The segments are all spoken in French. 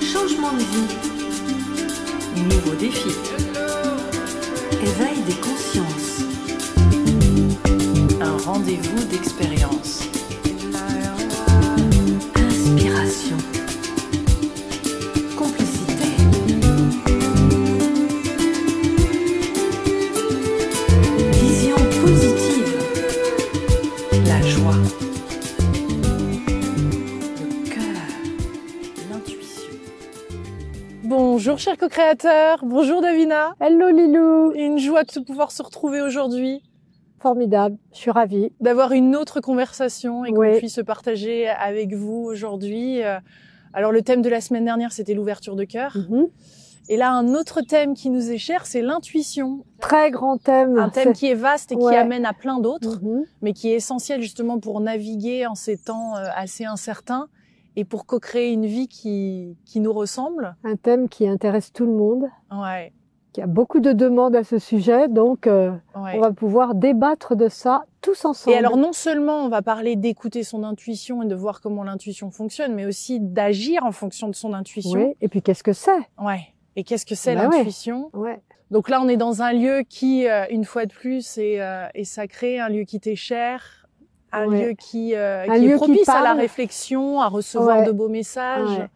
Changement de vie. Nouveau défi. Éveil des consciences. Un rendez-vous d'expérience. Bonjour chers co-créateurs, bonjour Davina. Hello Lilou. Une joie de pouvoir se retrouver aujourd'hui. Formidable, je suis ravie. D'avoir une autre conversation et qu'on puisse se partager avec vous aujourd'hui. Euh, alors le thème de la semaine dernière, c'était l'ouverture de cœur. Mhm. Et là, un autre thème qui nous est cher, c'est l'intuition. Très grand thème. Un thème qui est vaste et qui amène à plein d'autres, mhm. mais qui est essentiel justement pour naviguer en ces temps euh, assez incertains et pour co-créer une vie qui, qui nous ressemble. Un thème qui intéresse tout le monde. Ouais. Il a beaucoup de demandes à ce sujet, donc euh, on va pouvoir débattre de ça tous ensemble. Et alors non seulement on va parler d'écouter son intuition et de voir comment l'intuition fonctionne, mais aussi d'agir en fonction de son intuition. Oui. Et puis qu'est-ce que c'est Ouais. Et qu'est-ce que c'est bah l'intuition ouais. Donc là, on est dans un lieu qui, euh, une fois de plus, est, euh, est sacré, un lieu qui t'est cher, un lieu qui, euh, qui est propice à la réflexion, à recevoir de beaux messages,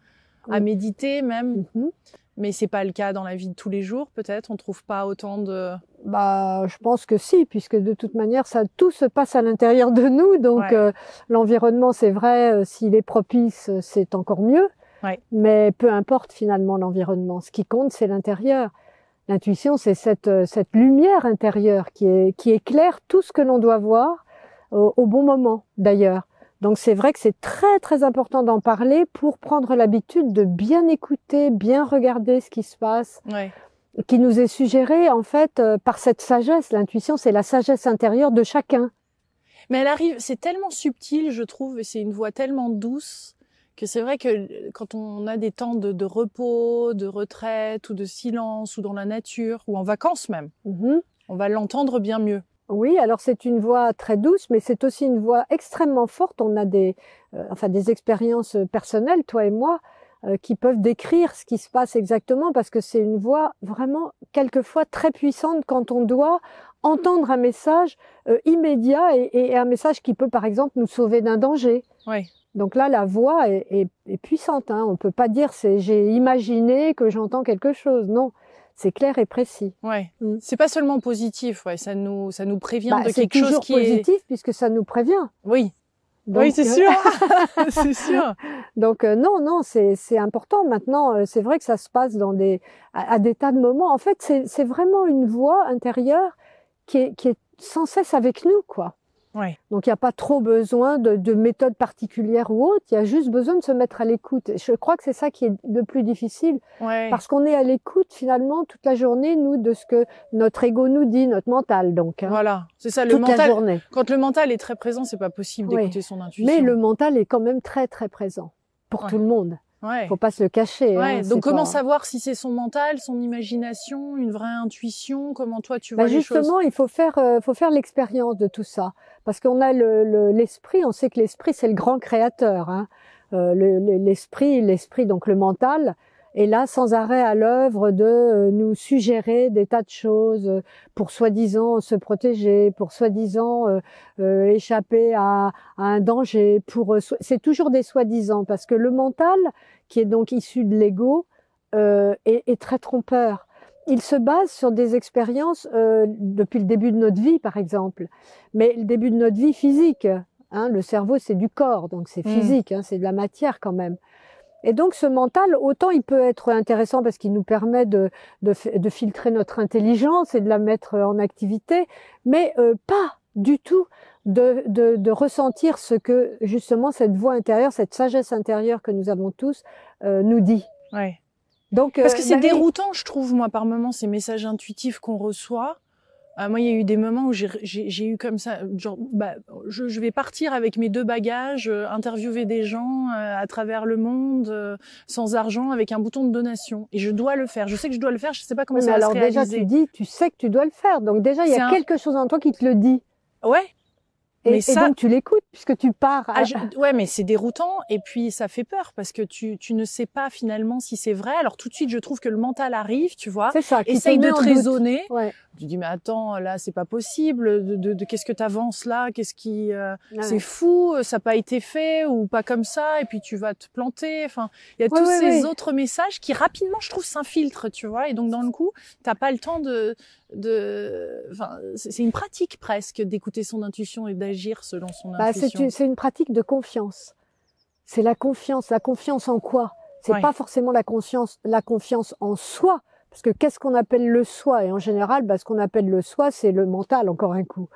à mm. méditer même. Mm-hmm. Mais c'est pas le cas dans la vie de tous les jours, peut-être. On trouve pas autant de. Bah, je pense que si, puisque de toute manière, ça tout se passe à l'intérieur de nous. Donc euh, l'environnement, c'est vrai, euh, s'il est propice, c'est encore mieux. Mais peu importe finalement l'environnement. Ce qui compte, c'est l'intérieur. L'intuition, c'est cette, cette lumière intérieure qui, est, qui éclaire tout ce que l'on doit voir au bon moment d'ailleurs. Donc c'est vrai que c'est très très important d'en parler pour prendre l'habitude de bien écouter, bien regarder ce qui se passe, qui nous est suggéré en fait euh, par cette sagesse. L'intuition, c'est la sagesse intérieure de chacun. Mais elle arrive, c'est tellement subtil, je trouve, et c'est une voix tellement douce que c'est vrai que euh, quand on a des temps de, repos, de retraite ou de silence ou dans la nature ou en vacances même, mhm. on va l'entendre bien mieux. Oui, alors c'est une voix très douce, mais c'est aussi une voix extrêmement forte. On a des, euh, enfin des expériences personnelles, toi et moi, euh, qui peuvent décrire ce qui se passe exactement, parce que c'est une voix vraiment quelquefois très puissante quand on doit entendre un message euh, immédiat et, un message qui peut, par exemple, nous sauver d'un danger. Oui. Donc là, la voix est, puissante. Hein. On ne peut pas dire c'est j'ai imaginé que j'entends quelque chose. Non, c'est clair et précis. Ouais. Mm. C'est pas seulement positif, ouais, ça nous ça nous prévient bah, de quelque chose qui est positif puisque ça nous prévient. Oui. oui, c'est euh, sûr. c'est sûr. Donc euh, non non, c'est c'est important maintenant, euh, c'est vrai que ça se passe dans des à, à des tas de moments. En fait, c'est c'est vraiment une voix intérieure qui est qui est sans cesse avec nous quoi. Donc il n'y a pas trop besoin de, méthodes particulières ou autres, il y a juste besoin de se mettre à l'écoute. Je crois que c'est ça qui est le plus difficile, parce qu'on est à l'écoute finalement toute la journée, nous, de ce que notre ego nous dit, notre mental donc. Hein. Voilà, c'est ça le toute mental. La Quand le mental est très présent, c'est pas possible d'écouter son intuition. Mais le mental est quand même très très présent pour tout le monde. Ouais. Faut pas se le cacher. Hein, donc comment savoir si c'est son mental, son imagination, une vraie intuition Comment toi tu bah, vois justement, il faut faire, euh, faut faire l'expérience de tout ça, parce qu'on a l'esprit. on sait que l'esprit c'est le grand créateur. Hein. Euh, l'esprit, l'esprit donc le mental, et là sans arrêt à l'œuvre de euh, nous suggérer des tas de choses euh, pour soi-disant se protéger, pour soi-disant euh, échapper à, un danger. Pour c'est toujours des soi-disant parce que le mental, qui est donc issu de l'ego, est, très trompeur. Il se base sur des expériences depuis le début de notre vie, par exemple, mais le début de notre vie physique. Hein, le cerveau, c'est du corps, donc c'est mmh. physique, hein, c'est de la matière quand même. Et donc ce mental, autant il peut être intéressant parce qu'il nous permet de, de, filtrer notre intelligence et de la mettre en activité, mais euh, pas du tout de, de, ressentir ce que justement cette voix intérieure, cette sagesse intérieure que nous avons tous euh, nous dit. Ouais. Donc, euh, Parce que c'est déroutant, je trouve, moi, par moments, ces messages intuitifs qu'on reçoit. Ah, moi, il y a eu des moments où j'ai eu comme ça, genre, bah, je, vais partir avec mes deux bagages, euh, interviewer des gens euh, à travers le monde, euh, sans argent, avec un bouton de donation. Et je dois le faire. Je sais que je dois le faire. Je ne sais pas comment ça mais alors déjà, tu dis, tu sais que tu dois le faire. Donc déjà, il y a quelque chose en toi qui te le dit. Ouais. Et, donc tu l'écoutes puisque tu pars. À... Ah, ouais, mais c'est déroutant et puis ça fait peur parce que tu, tu ne sais pas finalement si c'est vrai. Alors tout de suite, je trouve que le mental arrive, tu vois. C'est ça. Essaye de raisonner. Tu dis mais attends, là c'est pas possible. De, qu'est-ce que tu avances là Qu'est-ce qui euh, ah C'est fou. Ça n'a pas été fait ou pas comme ça. Et puis tu vas te planter. Enfin, il y a tous ces autres messages qui rapidement, je trouve, s'infiltrent, tu vois. Et donc dans le coup, t'as pas le temps de de, c'est une pratique presque d'écouter son intuition et d'agir selon son bah, intuition. C'est une pratique de confiance. C'est la confiance. La confiance en quoi C'est pas forcément la conscience, la confiance en soi. Parce que qu'est-ce qu'on appelle le soi Et en général, bah, ce qu'on appelle le soi, c'est le mental, encore un coup.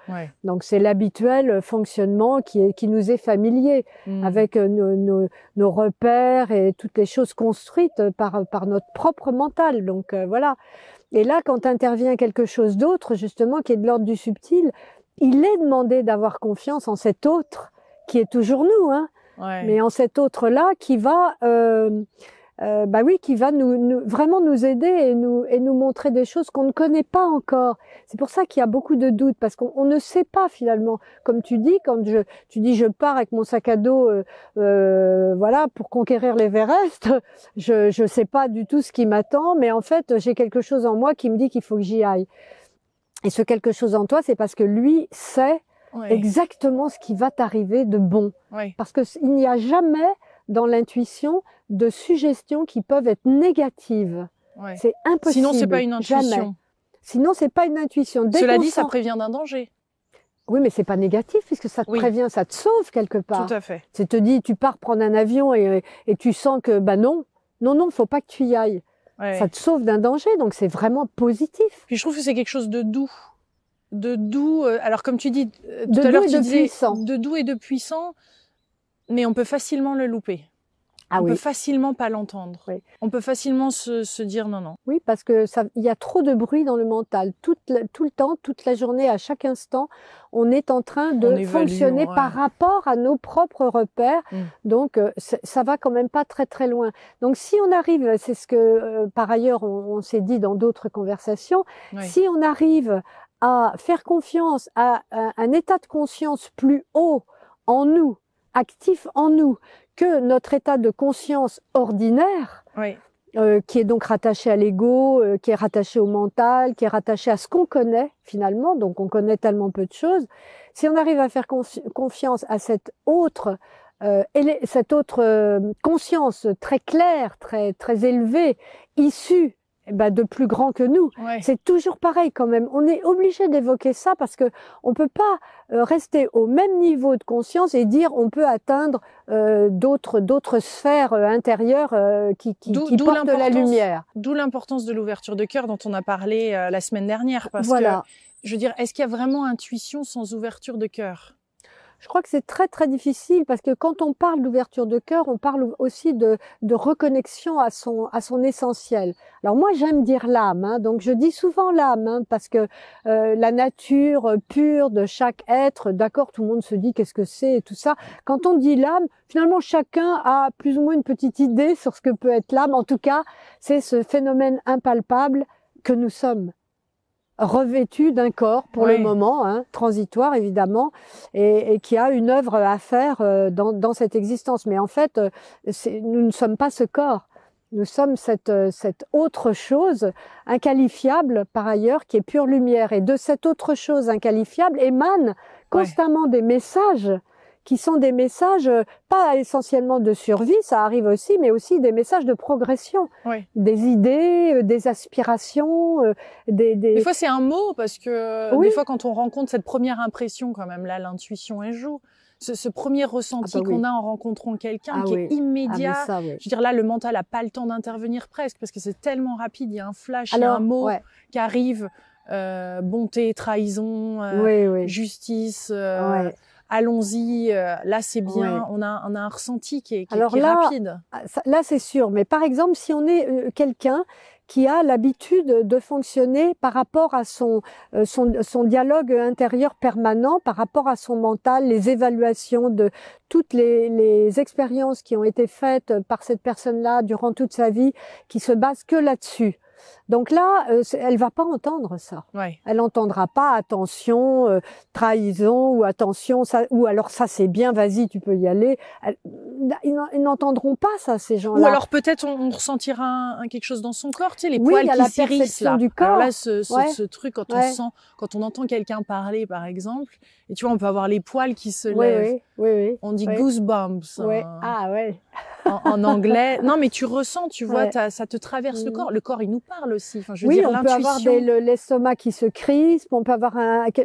Donc c'est l'habituel fonctionnement qui, est, qui nous est familier, mmh. avec euh, nos, nos, repères et toutes les choses construites par, par notre propre mental. Donc euh, voilà. Et là, quand intervient quelque chose d'autre, justement, qui est de l'ordre du subtil, il est demandé d'avoir confiance en cet autre qui est toujours nous, hein, mais en cet autre-là qui va euh, euh, bah oui, qui va nous, vraiment nous aider et nous, et nous montrer des choses qu'on ne connaît pas encore. C'est pour ça qu'il y a beaucoup de doutes parce qu'on ne sait pas finalement. Comme tu dis, quand tu dis je pars avec mon sac à dos, euh, euh, voilà, pour conquérir l'Everest, je je sais pas du tout ce qui m'attend, mais en fait j'ai quelque chose en moi qui me dit qu'il faut que j'y aille. Et ce quelque chose en toi, c'est parce que lui sait exactement ce qui va t'arriver de bon. Parce que il n'y a jamais dans l'intuition de suggestions qui peuvent être négatives. C'est impossible. Sinon, c'est pas une intuition. Sinon, c'est pas une intuition. Dès Cela dit, ça prévient d'un danger. Oui, mais c'est pas négatif puisque ça te prévient, ça te sauve quelque part. Tout à fait. C'est te dit, tu pars prendre un avion et, tu sens que, bah non, non, non, faut pas que tu y ailles. Ça te sauve d'un danger, donc c'est vraiment positif. je trouve que c'est quelque chose de doux, de doux. Euh, alors comme tu dis, euh, tout de à l'heure de doux et de puissant mais on peut facilement le louper. Ah on peut facilement pas l'entendre. On peut facilement se, dire non, non. Oui, parce que y a trop de bruit dans le mental. Tout, le temps, toute la journée, à chaque instant, on est en train de fonctionner par rapport à nos propres repères. Mm. Donc, euh, ça va quand même pas très très loin. Donc, si on arrive, c'est ce que euh, par ailleurs on, s'est dit dans d'autres conversations, si on arrive à faire confiance à un état de conscience plus haut en nous, actif en nous que notre état de conscience ordinaire, euh, qui est donc rattaché à l'ego, euh, qui est rattaché au mental, qui est rattaché à ce qu'on connaît finalement, donc on connaît tellement peu de choses, si on arrive à faire confiance à cette autre, euh, cette autre euh, conscience très claire, très, très élevée, issue eh ben, de plus grand que nous. C'est toujours pareil quand même. On est obligé d'évoquer ça parce que on peut pas euh, rester au même niveau de conscience et dire on peut atteindre euh, d'autres d'autres sphères euh, intérieures qui, qui, qui portent la lumière. D'où l'importance de l'ouverture de cœur dont on a parlé la semaine dernière. voilà. je veux dire, est-ce qu'il y a vraiment intuition sans ouverture de cœur je crois que c'est très très difficile parce que quand on parle d'ouverture de cœur, on parle aussi de, reconnexion à son à son essentiel. Alors moi j'aime dire l'âme, hein. donc je dis souvent l'âme hein, parce que euh, la nature euh, pure de chaque être, d'accord, tout le monde se dit qu'est-ce que c'est et tout ça. Quand on dit l'âme, finalement chacun a plus ou moins une petite idée sur ce que peut être l'âme. En tout cas, c'est ce phénomène impalpable que nous sommes revêtu d'un corps pour le moment, hein, transitoire évidemment, et, qui a une œuvre à faire euh, dans, cette existence. Mais en fait, euh, nous ne sommes pas ce corps. Nous sommes cette, euh, cette autre chose inqualifiable par ailleurs qui est pure lumière. Et de cette autre chose inqualifiable émanent constamment des messages qui sont des messages, euh, pas essentiellement de survie, ça arrive aussi, mais aussi des messages de progression, des idées, euh, des aspirations, euh, des, des... des fois c'est un mot parce que des fois quand on rencontre cette première impression quand même là, l'intuition elle joue. Ce, ce, premier ressenti ah bah qu'on a en rencontrant quelqu'un ah qui est ah, immédiat. Je veux dire, là, le mental a pas le temps d'intervenir presque parce que c'est tellement rapide. Il y a un flash, il y a un mot qui arrive. bonté, trahison, justice allons-y, euh, là c'est bien, on, a, on a un ressenti qui est, là, rapide. Ah, là c'est sûr, mais par exemple si on est euh, quelqu'un qui a l'habitude de fonctionner par rapport à euh, son, son, dialogue intérieur permanent, par rapport à son mental, les évaluations de toutes les, les expériences qui ont été faites par cette personne-là durant toute sa vie, qui se basent que là-dessus. Donc là, euh, elle va pas entendre ça. Elle n'entendra pas attention, euh, trahison ou attention ça ou alors ça c'est bien, vas-y, tu peux y aller. Elle, ils n'entendront pas ça ces gens-là. Ou alors peut-être on, ressentira un, quelque chose dans son corps, tu sais les oui, poils y a la perception du corps. Alors là ce, truc quand on sent quand on entend quelqu'un parler par exemple et tu vois on peut avoir les poils qui se lèvent. Oui, On dit goosebumps. bumps hein. ». Ah ouais en, anglais. Non, mais tu ressens, tu vois, ça te traverse le mm. corps. Le corps, il nous parle aussi. oui, on peut avoir l'estomac qui se crispe, on peut avoir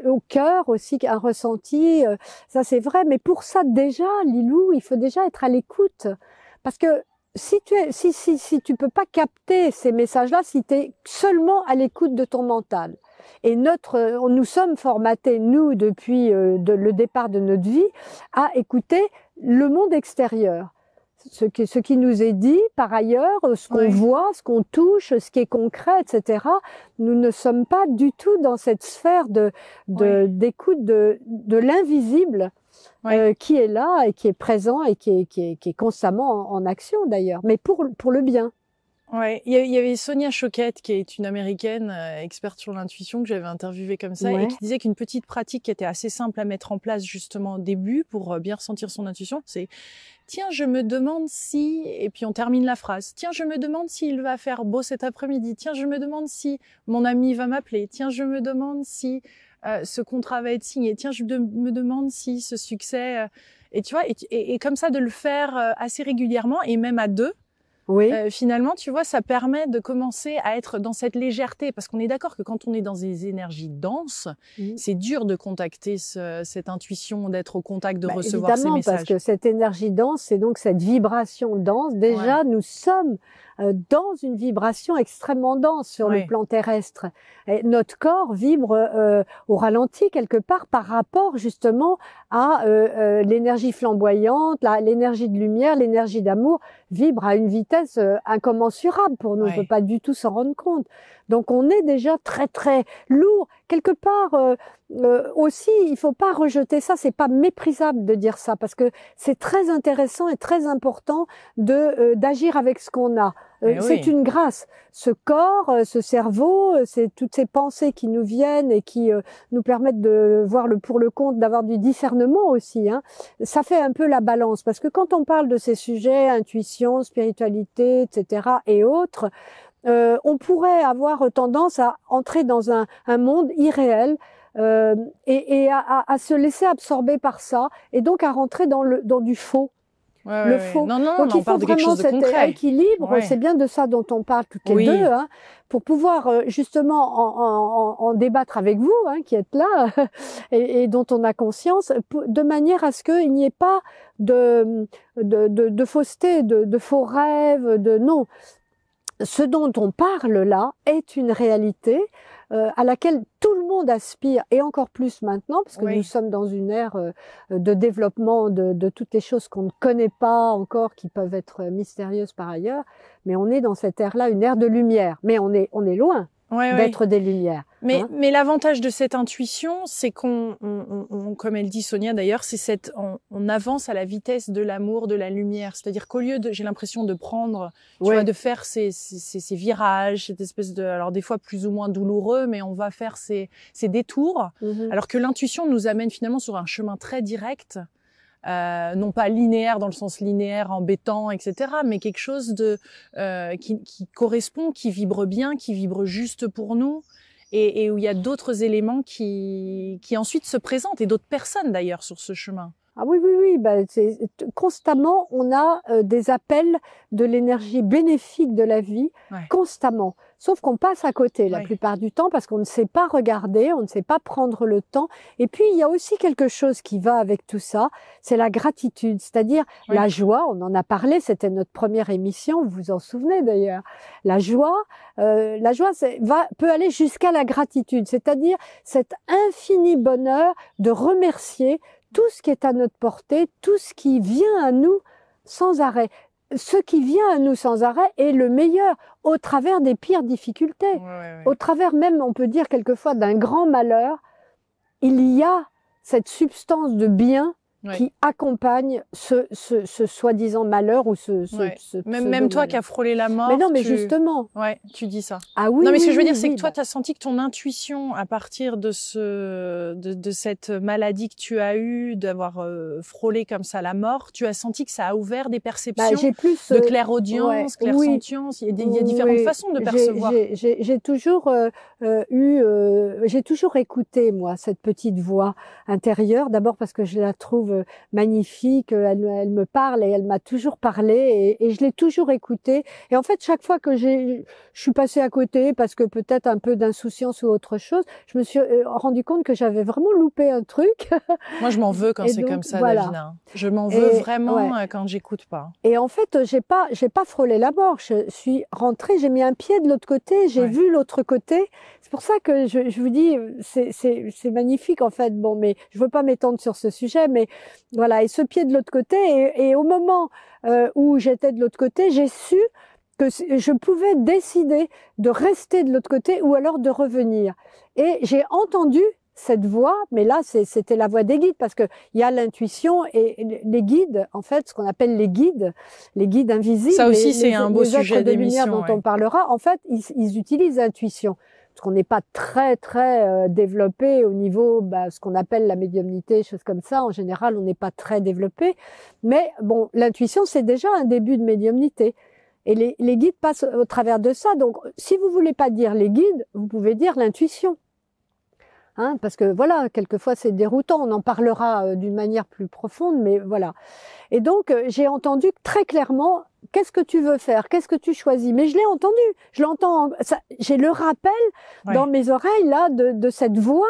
au cœur aussi un ressenti. Euh, ça, c'est vrai. Mais pour ça, déjà, Lilou, il faut déjà être à l'écoute. Parce que si tu ne si, tu peux pas capter ces messages-là, si tu es seulement à l'écoute de ton mental, et notre, euh, nous sommes formatés, nous, depuis euh, le départ de notre vie, à écouter le monde extérieur ce qui, nous est dit par ailleurs, ce qu'on voit, ce qu'on touche, ce qui est concret, etc. Nous ne sommes pas du tout dans cette sphère de d'écoute de, l'invisible euh, qui est là et qui est présent et qui est, constamment en, en action d'ailleurs, mais pour, pour le bien. Ouais, il y, avait Sonia Choquette, qui est une américaine euh, experte sur l'intuition que j'avais interviewée comme ça, et qui disait qu'une petite pratique qui était assez simple à mettre en place justement au début pour euh, bien ressentir son intuition, c'est tiens, je me demande si, et puis on termine la phrase, tiens, je me demande s'il va faire beau cet après-midi, tiens, je me demande si mon ami va m'appeler, tiens, je me demande si euh, ce contrat va être signé, tiens, je me demande si ce succès... et tu vois, et, et, comme ça de le faire assez régulièrement et même à deux, oui. Euh, finalement, tu vois, ça permet de commencer à être dans cette légèreté, parce qu'on est d'accord que quand on est dans des énergies denses, c'est dur de contacter cette intuition, d'être au contact, de bah, recevoir ces messages. parce que cette énergie dense, c'est donc cette vibration dense. Déjà, nous sommes euh, dans une vibration extrêmement dense sur le plan terrestre. notre corps vibre euh, au ralenti quelque part par rapport justement à euh, l'énergie flamboyante, l'énergie de lumière, l'énergie d'amour vibre à une vitesse incommensurable pour nous. On ne peut pas du tout s'en rendre compte. Donc on est déjà très très lourd. Quelque part euh, euh, aussi, il faut pas rejeter ça. C'est pas méprisable de dire ça parce que c'est très intéressant et très important de euh, d'agir avec ce qu'on a. Eh c'est une grâce. Ce corps, ce cerveau, c'est toutes ces pensées qui nous viennent et qui nous permettent de voir le pour le compte, d'avoir du discernement aussi. Hein. Ça fait un peu la balance parce que quand on parle de ces sujets, intuition, spiritualité, etc. et autres, euh, on pourrait avoir tendance à entrer dans un, monde irréel euh, et, à, se laisser absorber par ça et donc à rentrer dans, le, dans du faux. le faux. Non, non, donc il faut vraiment cet équilibre. C'est bien de ça dont on parle toutes les deux, hein, pour pouvoir euh, justement en, débattre avec vous, hein, qui êtes là et, dont on a conscience, de manière à ce qu'il n'y ait pas de de, fausseté, de, de, faux rêves, de non ce dont on parle là est une réalité euh, à laquelle tout le monde aspire, et encore plus maintenant, parce que nous sommes dans une ère euh, de développement de, toutes les choses qu'on ne connaît pas encore, qui peuvent être mystérieuses par ailleurs, mais on est dans cette ère-là, une ère de lumière, mais on est, on est loin d'être des lumières. Hein? Mais, l'avantage de cette intuition, c'est qu'on, comme elle dit Sonia d'ailleurs, c'est cette, on, avance à la vitesse de l'amour, de la lumière. C'est-à-dire qu'au lieu de, j'ai l'impression de prendre, de faire ces, ces, virages, cette espèce de, alors des fois plus ou moins douloureux, mais on va faire ces, détours. Mm-hmm. Alors que l'intuition nous amène finalement sur un chemin très direct. Euh, non pas linéaire dans le sens linéaire embêtant etc mais quelque chose de euh, qui, qui, correspond qui vibre bien qui vibre juste pour nous et, où il y a d'autres éléments qui, qui ensuite se présentent et d'autres personnes d'ailleurs sur ce chemin. Ah oui, oui, oui. Bah, constamment, on a euh, des appels de l'énergie bénéfique de la vie, constamment. Sauf qu'on passe à côté la plupart du temps parce qu'on ne sait pas regarder, on ne sait pas prendre le temps. Et puis, il y a aussi quelque chose qui va avec tout ça, c'est la gratitude, c'est-à-dire la joie. On en a parlé, c'était notre première émission, vous vous en souvenez d'ailleurs. La joie, euh, la joie va, peut aller jusqu'à la gratitude, c'est-à-dire cet infini bonheur de remercier tout ce qui est à notre portée, tout ce qui vient à nous sans arrêt. Ce qui vient à nous sans arrêt est le meilleur, au travers des pires difficultés, au travers même, on peut dire quelquefois, d'un grand malheur, il y a cette substance de bien qui accompagne ce, ce, ce soi-disant malheur ou ce, ce, ce même, toi qui as frôlé la mort. Mais non, mais justement. Ouais, tu dis ça. Ah oui. Non, mais ce que je veux dire, c'est que toi, tu as senti que ton intuition, à partir de ce, de, de cette maladie que tu as eue, d'avoir euh, frôlé comme ça la mort, tu as senti que ça a ouvert des perceptions. Bah, de euh, clairaudience, ouais, clairsentience. Il y a, il y a différentes façons de percevoir. J'ai toujours euh, eu, j'ai toujours écouté moi cette petite voix intérieure. D'abord parce que je la trouve euh, magnifique, euh, elle, me parle et elle m'a toujours parlé et, je l'ai toujours écoutée. Et en fait, chaque fois que j'ai, je suis passée à côté parce que peut-être un peu d'insouciance ou autre chose, je me suis euh, rendu compte que j'avais vraiment loupé un truc. Moi, je m'en veux quand c'est comme ça, voilà. Davina. Je m'en veux vraiment quand j'écoute pas. Et en fait, j'ai pas, j'ai pas frôlé la mort. Je suis rentrée, j'ai mis un pied de l'autre côté, j'ai vu l'autre côté. C'est pour ça que je, je vous dis, c'est magnifique en fait. Bon, mais je veux pas m'étendre sur ce sujet, mais voilà, et ce pied de l'autre côté. Et, au moment euh, où j'étais de l'autre côté, j'ai su que je pouvais décider de rester de l'autre côté ou alors de revenir. Et j'ai entendu cette voix, mais là c'était la voix des guides parce qu'il y a l'intuition et les guides, en fait, ce qu'on appelle les guides, les guides invisibles. Ça aussi, c'est un beau les sujet de lumière dont on parlera. En fait, ils utilisent l'intuition parce qu'on n'est pas très très euh, développé au niveau bah, ce qu'on appelle la médiumnité, choses comme ça. En général, on n'est pas très développé. Mais bon, l'intuition, c'est déjà un début de médiumnité. Et les, les, guides passent au travers de ça. Donc, si vous voulez pas dire les guides, vous pouvez dire l'intuition. Hein, parce que voilà, quelquefois c'est déroutant, on en parlera euh, d'une manière plus profonde, mais voilà. Et donc euh, j'ai entendu très clairement qu'est-ce que tu veux faire Qu'est-ce que tu choisis Mais je l'ai entendu, je l'entends, j'ai le rappel dans mes oreilles là de, cette voix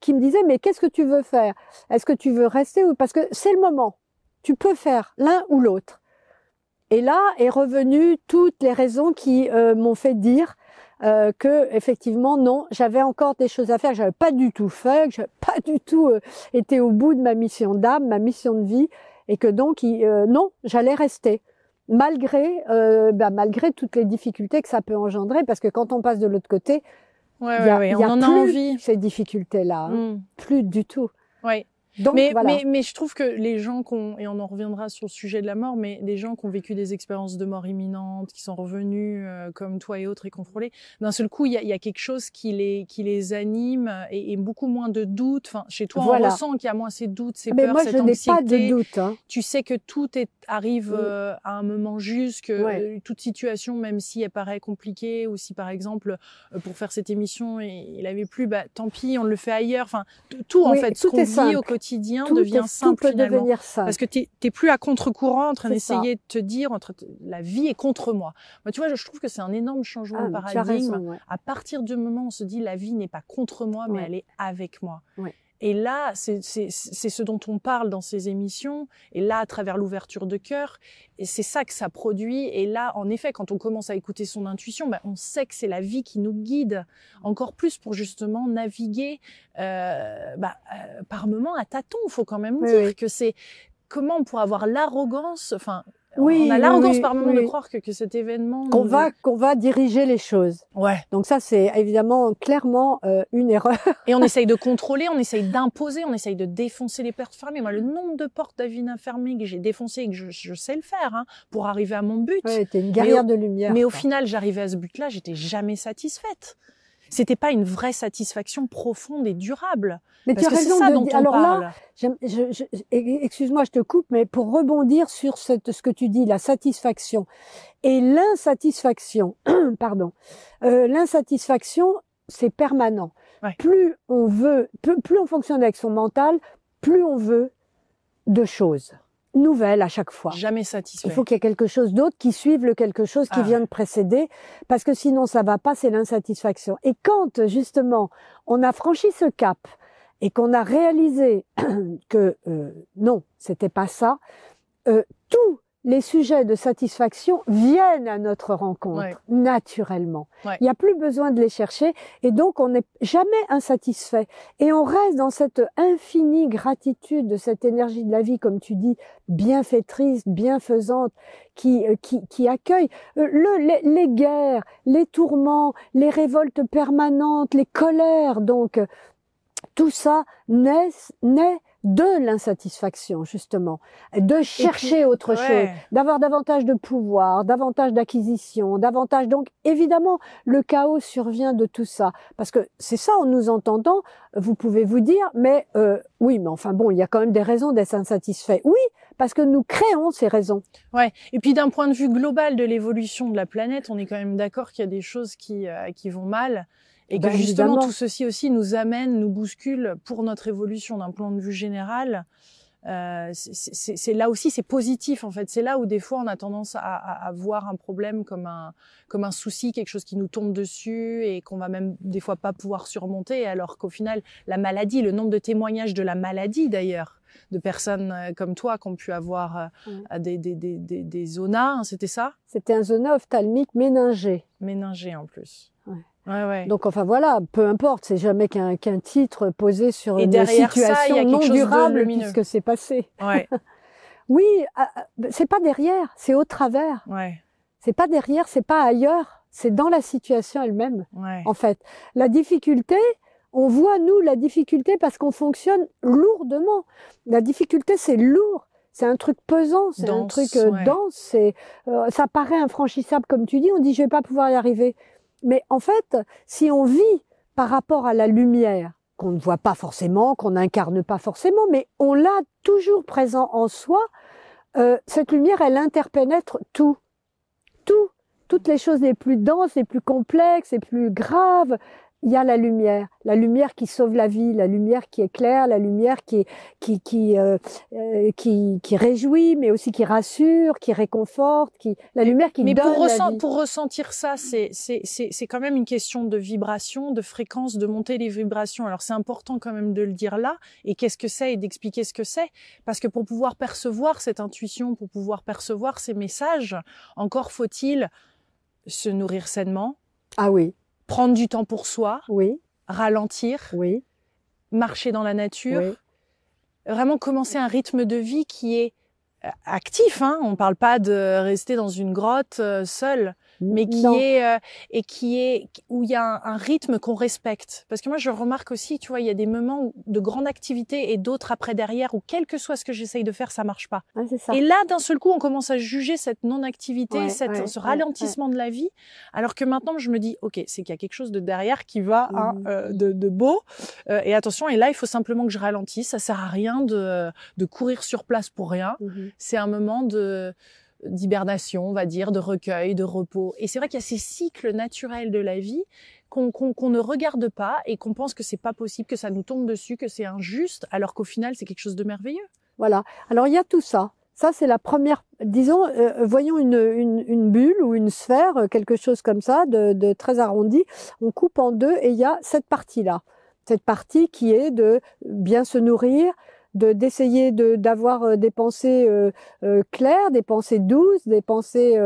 qui me disait mais qu'est-ce que tu veux faire Est-ce que tu veux rester ou parce que c'est le moment. Tu peux faire l'un ou l'autre. Et là est revenu toutes les raisons qui euh, m'ont fait dire euh, que effectivement non, j'avais encore des choses à faire, j'avais pas du tout fait, j'avais pas du tout euh, été au bout de ma mission d'âme, ma mission de vie, et que donc euh, non, j'allais rester malgré, euh, bah, malgré toutes les difficultés que ça peut engendrer, parce que quand on passe de l'autre côté, ouais, y a, on en a envie. Ces difficultés-là, hein. mm. plus du tout. Oui mais, mais, je trouve que les gens qu'on et on en reviendra sur le sujet de la mort, mais les gens qui ont vécu des expériences de mort imminente, qui sont revenus euh, comme toi et autres et contrôlés, d'un seul coup, il y a, y a, quelque chose qui les, qui les anime et, et beaucoup moins de doutes. Enfin, chez toi, on ressent qu'il y a moins ces doutes, ces mais peurs, moi, je n'ai Pas de doutes. Hein. Tu sais que tout est, arrive mm. euh, à un moment juste, que euh, toute situation, même si elle paraît compliquée, ou si par exemple, pour faire cette émission, il, il avait plus, bah, tant pis, on le fait ailleurs. Enfin, tout en fait, ce qu'on vit au quotidien devient simple finalement. Parce que tu plus à contre-courant en train d'essayer de te dire entre la vie est contre moi. Moi, tu vois, je, trouve que c'est un énorme changement ah, de paradigme. À partir du moment où on se dit la vie n'est pas contre moi, mais elle est avec moi. Et là, c'est ce dont on parle dans ces émissions, et là, à travers l'ouverture de cœur, et c'est ça que ça produit. Et là, en effet, quand on commence à écouter son intuition, ben, on sait que c'est la vie qui nous guide encore plus pour justement naviguer euh, ben, euh, par moments à tâtons. Il faut quand même dire que c'est comment pour avoir l'arrogance, enfin oui, on a l'arrogance par moment de croire que, cet événement qu'on va qu'on va diriger les choses. Ouais. Donc ça c'est évidemment clairement euh, une erreur. Et on essaye de contrôler, on essaye d'imposer, on essaye de défoncer les portes fermées. Moi le nombre de portes d'Avina fermées que j'ai défoncées et que je, sais le faire hein, pour arriver à mon but. Ouais, c'était une guerrière de lumière. Mais au final j'arrivais à ce but-là, j'étais jamais satisfaite c'était pas une vraie satisfaction profonde et durable. Mais parce raison ça dont alors parle. là, excuse-moi, je te coupe, mais pour rebondir sur ce que tu dis, la satisfaction et l'insatisfaction, pardon, euh, l'insatisfaction, c'est permanent. Plus on veut, plus on fonctionne avec son mental, plus on veut de choses nouvelle à chaque fois. Jamais satisfait. Il faut qu'il y ait quelque chose d'autre qui suive le quelque chose qui ah. vient de précéder, parce que sinon ça va pas, c'est l'insatisfaction. Et quand justement on a franchi ce cap et qu'on a réalisé que euh, non, c'était pas ça, euh, tout les sujets de satisfaction viennent à notre rencontre naturellement. Il n'y a plus besoin de les chercher et donc on n'est jamais insatisfait et on reste dans cette infinie gratitude de cette énergie de la vie, comme tu dis, bienfaitrice, bienfaisante, qui, euh, qui, qui accueille euh, le, les, les, guerres, les tourments, les révoltes permanentes, les colères. Donc euh, tout ça naît, naît de l'insatisfaction justement, de chercher autre chose, d'avoir davantage de pouvoir, davantage d'acquisition, davantage donc évidemment le chaos survient de tout ça parce que c'est ça en nous entendant vous pouvez vous dire mais euh, oui mais enfin bon il y a quand même des raisons d'être insatisfait oui parce que nous créons ces raisons ouais et puis d'un point de vue global de l'évolution de la planète on est quand même d'accord qu'il y a des choses qui euh, qui vont mal et bah, justement, tout ceci aussi nous amène, nous bouscule pour notre évolution d'un plan de vue général. Euh, c'est là aussi, c'est positif en fait. C'est là où des fois on a tendance à, voir un problème comme un souci, quelque chose qui nous tombe dessus et qu'on va même des fois pas pouvoir surmonter. Alors qu'au final, la maladie, le nombre de témoignages de la maladie d'ailleurs, de personnes euh, comme toi qui ont pu avoir euh, mmh. des, des, zonas, hein, c'était ça C'était un zona ophtalmique méningé. Méningé en plus. Donc enfin voilà, peu importe, c'est jamais qu'un titre posé sur une situation non durable puisque c'est passé. oui, ah, ah, c'est pas derrière, c'est au travers. C'est pas derrière, c'est pas ailleurs, c'est dans la situation elle-même. En fait, la difficulté, on voit nous la difficulté parce qu'on fonctionne lourdement. La difficulté, c'est lourd. C'est un truc pesant, c'est un truc euh, dense, euh, ça paraît infranchissable comme tu dis, on dit je vais pas pouvoir y arriver. Mais en fait, si on vit par rapport à la lumière, qu'on ne voit pas forcément, qu'on n'incarne pas forcément, mais on l'a toujours présent en soi, euh, cette lumière, elle interpénètre tout. Tout. Toutes les choses les plus denses, les plus complexes, les plus graves, il y a la lumière, la lumière qui sauve la vie, la lumière qui éclaire, la lumière qui qui qui euh, euh, qui, réjouit, mais aussi qui rassure, qui réconforte, qui la lumière qui mais donne pour, pour ressentir ça, c'est c'est c'est quand même une question de vibration, de fréquence, de monter les vibrations. Alors c'est important quand même de le dire là. Et qu'est-ce que c'est et d'expliquer ce que c'est, parce que pour pouvoir percevoir cette intuition, pour pouvoir percevoir ces messages, encore faut-il se nourrir sainement. Ah oui prendre du temps pour soi, ralentir, marcher dans la nature, vraiment commencer un rythme de vie qui est euh, actif. Hein. On ne parle pas de rester dans une grotte euh, seule mais qui est euh, et qui est où il y a un, rythme qu'on respecte. Parce que moi, je remarque aussi, tu vois, il y a des moments de grande activité et d'autres après derrière où quel que soit ce que j'essaye de faire, ça marche pas. Et là, d'un seul coup, on commence à juger cette non-activité, cette, ce ralentissement de la vie, alors que maintenant, je me dis, ok, c'est qu'il y a quelque chose de derrière qui va hein, mmh. euh, de, de, beau. Euh, et attention, et là, il faut simplement que je ralentisse. Ça sert à rien de, de courir sur place pour rien. Mmh c'est un moment de d'hibernation, on va dire, de recueil, de repos. Et c'est vrai qu'il y a ces cycles naturels de la vie qu'on ne regarde pas et qu'on pense que c'est pas possible, que ça nous tombe dessus, que c'est injuste, alors qu'au final c'est quelque chose de merveilleux. Voilà. Alors il y a tout ça. Ça c'est la première. Disons, euh, voyons une, bulle ou une sphère, euh, quelque chose comme ça, de très arrondi. On coupe en deux et il y a cette partie là, cette partie qui est de bien se nourrir, d'essayer de, d'avoir euh, des pensées euh, euh, claires, des pensées douces, des pensées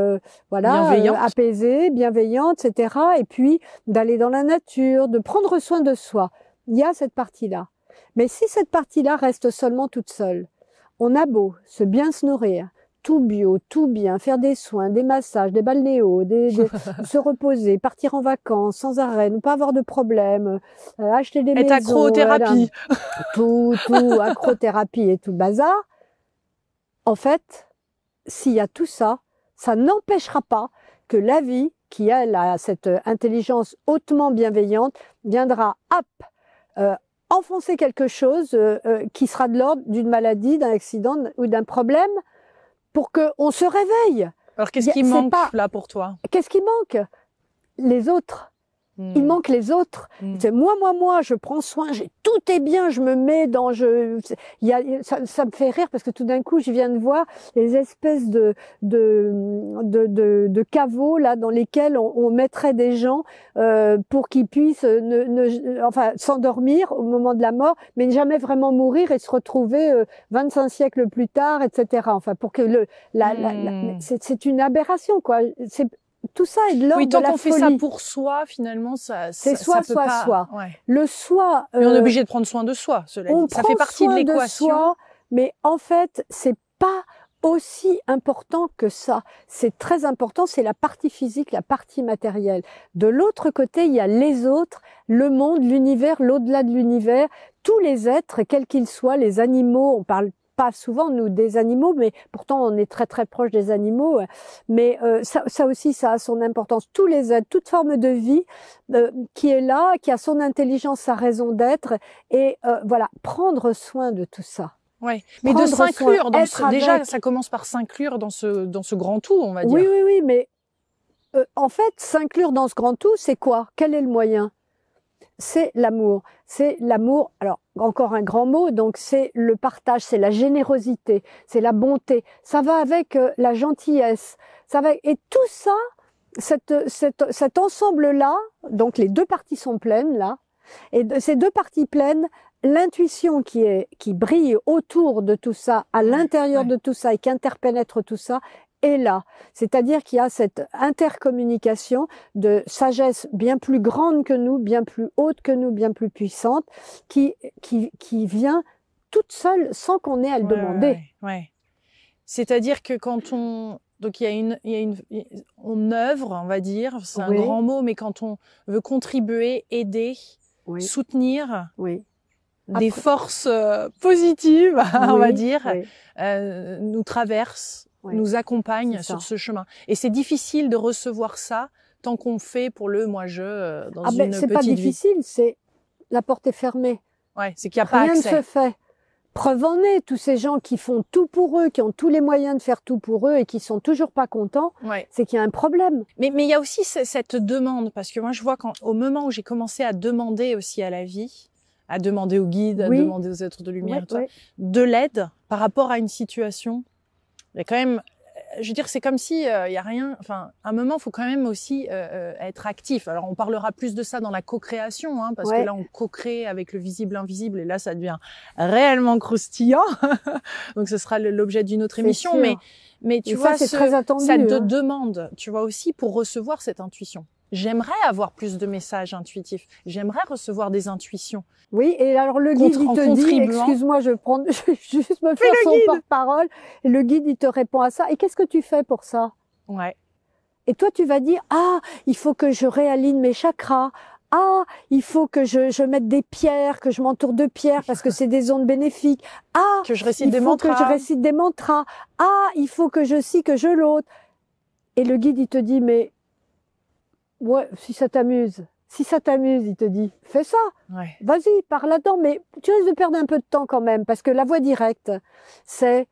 voilà apaisées, bienveillantes, etc. Et puis d'aller dans la nature, de prendre soin de soi. Il y a cette partie-là. Mais si cette partie-là reste seulement toute seule, on a beau se bien se nourrir, tout bio, tout bien, faire des soins, des massages, des balnéos, des, se reposer, partir en vacances sans arrêt, ne pas avoir de problème, euh, acheter des maisons. Être accrothérapie. tout, tout, accrothérapie et tout le bazar. En fait, s'il y a tout ça, ça n'empêchera pas que la vie, qui elle a cette euh, intelligence hautement bienveillante, viendra, hop, euh, enfoncer quelque chose qui sera de l'ordre d'une maladie, d'un accident ou d'un problème pour qu'on se réveille. Alors qu'est-ce qui manque pas... là pour toi Qu'est-ce qui manque Les autres. Il mm. manque les autres. Mm. C'est moi, moi, moi, je prends soin, j'ai, tout est bien, je me mets dans, je, y ça, me fait rire parce que tout d'un coup, je viens de voir les espèces de, de, de, de, caveaux, là, dans lesquels on, mettrait des gens, euh, pour qu'ils puissent euh, ne, enfin, s'endormir au moment de la mort, mais ne jamais vraiment mourir et se retrouver 25 euh, siècles plus tard, etc. Enfin, pour que le, la, mm. c'est, une aberration, quoi. C'est, tout ça est de l'ordre de la tant qu'on fait ça pour soi, finalement, ça. C'est soi, ça peut soi, soi, soi. Le soi. mais on est euh, obligé de prendre soin de soi. Ça fait partie soin de soi, Mais en fait, c'est pas aussi important que ça. C'est très important, c'est la partie physique, la partie matérielle. De l'autre côté, il y a les autres, le monde, l'univers, l'au-delà de l'univers, tous les êtres, quels qu'ils soient, les animaux, on parle pas souvent, nous, des animaux, mais pourtant on est très très proche des animaux. Euh, mais euh, ça, aussi, ça a son importance. Tous les êtres, euh, toute forme de vie qui est là, qui a son intelligence, sa raison d'être, et voilà, prendre soin de tout ça. Oui, Mais de s'inclure déjà, ça commence par s'inclure dans ce dans ce grand tout, on va dire. Oui, oui, oui, mais en fait, s'inclure dans ce grand tout, c'est quoi Quel est le moyen C'est l'amour. C'est l'amour. Alors encore un grand mot, donc c'est le partage, c'est la générosité, c'est la bonté, ça va avec euh, la gentillesse, ça va et tout ça, cet ensemble-là, donc les deux parties sont pleines là, et de ces deux parties pleines, l'intuition qui est qui brille autour de tout ça, à l'intérieur de tout ça et qui interpénètre tout ça, est là. C'est-à-dire qu'il y a cette intercommunication de sagesse bien plus grande que nous, bien plus haute que nous, bien plus puissante, qui, qui, qui vient toute seule sans qu'on ait à le demander. Ouais, C'est-à-dire que quand on, donc il y a une, il y a une, on œuvre, on va dire, c'est un grand mot, mais quand on veut contribuer, aider, soutenir, oui. des forces euh, positives, on va dire, euh, nous traversent nous accompagne sur ce chemin. Et c'est difficile de recevoir ça tant qu'on fait pour le moi je euh, dans ah ben, une petite petite C'est pas difficile, c'est la porte est fermée. Ouais, c'est qu'il n'y a pas accès. Rien ne se fait. Preuve en est, tous ces gens qui font tout pour eux, qui ont tous les moyens de faire tout pour eux et qui sont toujours pas contents, c'est qu'il y a un problème. Mais mais il y a aussi cette demande parce que moi je vois qu'au moment où j'ai commencé à demander aussi à la vie, à demander aux guides, à demander aux êtres de lumière, de l'aide par rapport à une situation il quand même, euh, je veux dire, c'est comme si il euh, y a rien. Enfin, à un moment, faut quand même aussi euh, être actif. Alors, on parlera plus de ça dans la co-création, hein, parce que là, on co-crée avec le visible, l'invisible, et là, ça devient réellement croustillant. Donc, ce sera l'objet d'une autre émission, mais mais tu vois, ça, très attendu, ça hein. demande, tu vois aussi, pour recevoir cette intuition. J'aimerais avoir plus de messages intuitifs. J'aimerais recevoir des intuitions. Oui, et alors le guide, il te dit, excuse-moi, je prends, vais juste me faire son porte-parole. Le guide, il te répond à ça. Et qu'est-ce que tu fais pour ça? Ouais. Et toi, tu vas dire, ah, il faut que je réaligne mes chakras. Ah, il faut que je, mette des pierres, que je m'entoure de pierres parce que c'est des ondes bénéfiques. Ah, que je récite il des faut que je récite des mantras. Ah, il faut que je cite que je l'autre. Et le guide, il te dit, mais Ouais, si ça t'amuse. Si ça t'amuse, il te dit, fais ça. Vas-y, parle là-dedans. Mais tu risques de perdre un peu de temps quand même, parce que la voie directe, c'est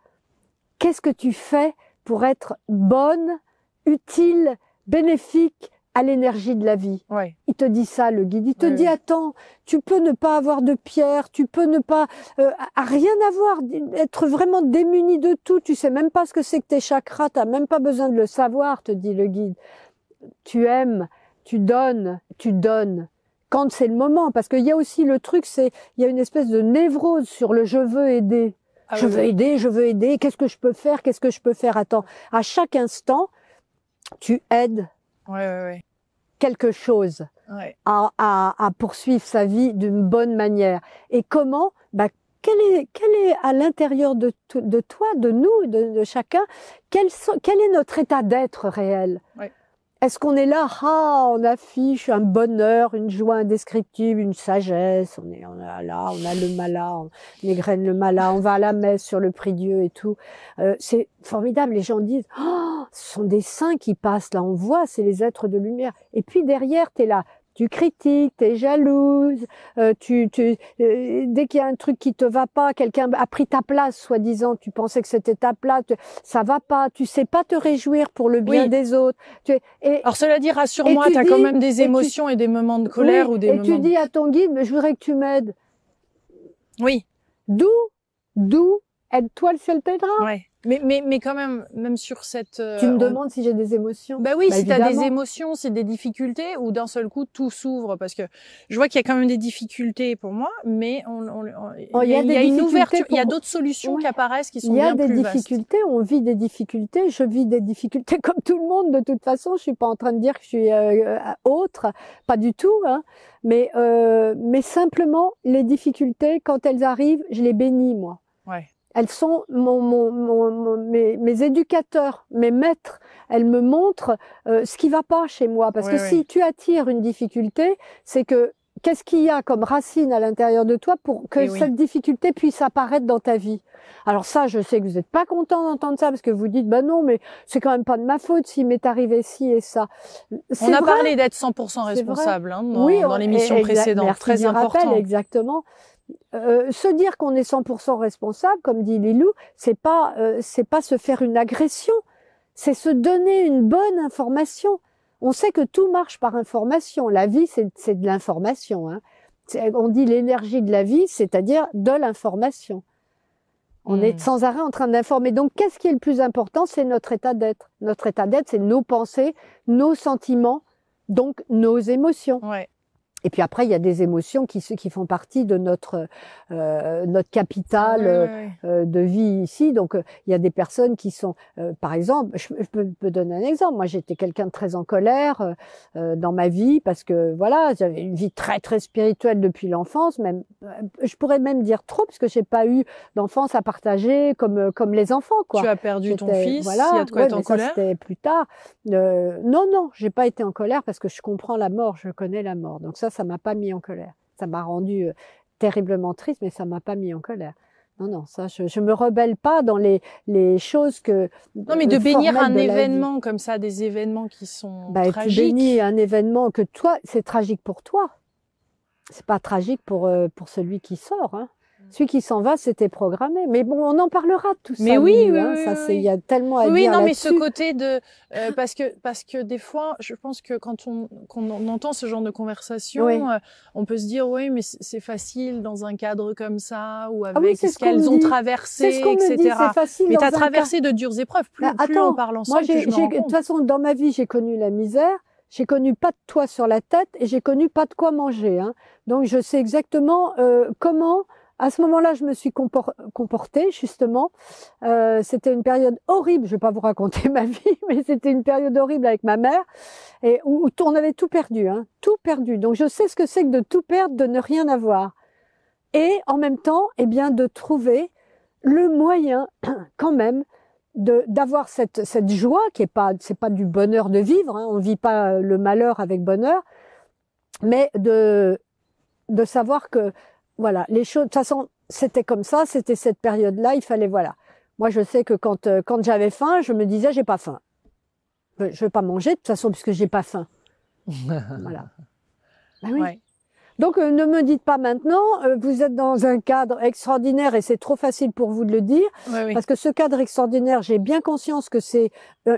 qu'est-ce que tu fais pour être bonne, utile, bénéfique à l'énergie de la vie. Il te dit ça, le guide. Il te dit, attends, tu peux ne pas avoir de pierre, tu peux ne pas, euh, à rien avoir, être vraiment démuni de tout. Tu sais même pas ce que c'est que tes chakras, t'as même pas besoin de le savoir, te dit le guide tu aimes, tu donnes, tu donnes. Quand c'est le moment, parce qu'il y a aussi le truc, c'est il y a une espèce de névrose sur le je veux aider. Ah je veux aider, je veux aider, qu'est-ce que je peux faire, qu'est-ce que je peux faire. Attends, à chaque instant, tu aides quelque chose à, poursuivre sa vie d'une bonne manière. Et comment bah, quel est, est à l'intérieur de, toi, de nous, de, chacun, quel, quel est notre état d'être réel est-ce qu'on est là Ah, on affiche un bonheur, une joie indescriptible, une sagesse. On est, on là, on a le malin, on égrène le malin, on va à la messe sur le prix Dieu et tout. Euh, c'est formidable. Les gens disent, oh, ce sont des saints qui passent là, on voit, c'est les êtres de lumière. Et puis derrière, t'es là, tu critiques, tu es jalouse, euh, tu, tu euh, dès qu'il y a un truc qui te va pas, quelqu'un a pris ta place, soi-disant, tu pensais que c'était ta place, ça va pas, tu sais pas te réjouir pour le bien des autres. Tu, et, Alors cela dit, rassure-moi, tu as quand même des émotions et, des moments de colère ou des et tu dis à ton guide, je voudrais que tu m'aides. Oui. D'où, d'où, aide-toi, le seul t'aidera. Ouais. Mais, mais, mais quand même, même sur cette... Euh, tu me demandes si j'ai des émotions Bah oui, bah, si tu as des émotions, si des difficultés, ou d'un seul coup, tout s'ouvre. Parce que je vois qu'il y a quand même des difficultés pour moi, mais on, on, oh, il y a, une ouverture, il y a d'autres solutions qui apparaissent qui sont bien Il y a des difficultés, on vit des difficultés, je vis des difficultés comme tout le monde, de toute façon. Je suis pas en train de dire que je suis euh, euh, autre, pas du tout. Hein. Mais, euh, mais simplement, les difficultés, quand elles arrivent, je les bénis, moi elles sont mon, mes, éducateurs, mes maîtres. Elles me montrent euh, ce qui va pas chez moi. Parce que si tu attires une difficulté, c'est que qu'est-ce qu'il y a comme racine à l'intérieur de toi pour que eh cette difficulté puisse apparaître dans ta vie Alors ça, je sais que vous n'êtes pas content d'entendre ça parce que vous dites, bah non, mais c'est quand même pas de ma faute s'il m'est arrivé ci et ça. On a parlé d'être 100% responsable hein, dans, oui, dans l'émission eh, précédente, très important. exactement. Euh, se dire qu'on est 100% responsable, comme dit Lilou, c'est pas euh, c'est pas se faire une agression, c'est se donner une bonne information. On sait que tout marche par information. La vie, c'est de l'information. Hein. On dit l'énergie de la vie, c'est-à-dire de l'information. On est hmm. sans arrêt en train d'informer. Donc, qu'est-ce qui est le plus important C'est notre état d'être. Notre état d'être, c'est nos pensées, nos sentiments, donc nos émotions. Et puis après, il y a des émotions qui, qui font partie de notre euh, notre capital euh, de vie ici. Donc, euh, il y a des personnes qui sont, euh, par exemple, je, peux, donner un exemple. Moi, j'étais quelqu'un de très en colère dans ma vie parce que voilà, j'avais une vie très très spirituelle depuis l'enfance. Même, je pourrais même dire trop parce que j'ai pas eu d'enfance à partager comme comme les enfants. Quoi. Tu as perdu ton fils. Il y a de quoi être en colère. C'était plus tard. non, non, j'ai pas été en colère parce que je comprends la mort, je connais la mort. Donc ça ça m'a pas mis en colère. Ça m'a rendu euh, terriblement triste, mais ça m'a pas mis en colère. Non, non, ça, je, ne me rebelle pas dans les, les choses que. Non, mais de euh, bénir un événement comme ça, des événements qui sont bah, tragiques. Tu bénis un événement que toi, c'est tragique pour toi. C'est pas tragique pour, euh, pour celui qui sort. Hein. Celui qui s'en va, c'était programmé. Mais bon, on en parlera tout ça. Mais oui, hein, oui, ça, c'est il y a tellement à dire. Oui, non, mais ce côté de euh, parce que parce que des fois, je pense que quand on, qu'on entend ce genre de conversation, euh, on peut se dire oui, mais c'est facile dans un cadre comme ça ou ah avec ce qu'elles ont traversé, ce etc. facile mais tu as traversé de dures épreuves. Plus, attends, bah, plus on parle ensemble, moi, de toute façon, dans ma vie, j'ai connu la misère j'ai connu pas de toit sur la tête et j'ai connu pas de quoi manger. Hein. Donc je sais exactement euh, comment à ce moment-là, je me suis comportée justement. Euh, c'était une période horrible. Je ne vais pas vous raconter ma vie, mais c'était une période horrible avec ma mère, et où, on avait tout perdu, hein, tout perdu. Donc je sais ce que c'est que de tout perdre, de ne rien avoir, et en même temps, eh bien, de trouver le moyen, quand même, d'avoir cette cette joie qui n'est pas c'est pas du bonheur de vivre. Hein. on ne vit pas euh, le malheur avec bonheur, mais de de savoir que voilà, les choses, de toute façon, c'était comme ça, c'était cette période-là, il fallait, voilà. Moi, je sais que quand, euh, quand j'avais faim, je me disais, j'ai pas faim. Euh, je, vais pas manger, de toute façon, puisque j'ai pas faim. voilà. Bah Donc, euh, ne me dites pas maintenant, vous êtes dans un cadre extraordinaire et c'est trop facile pour vous de le dire, parce que ce cadre extraordinaire, j'ai bien conscience que c'est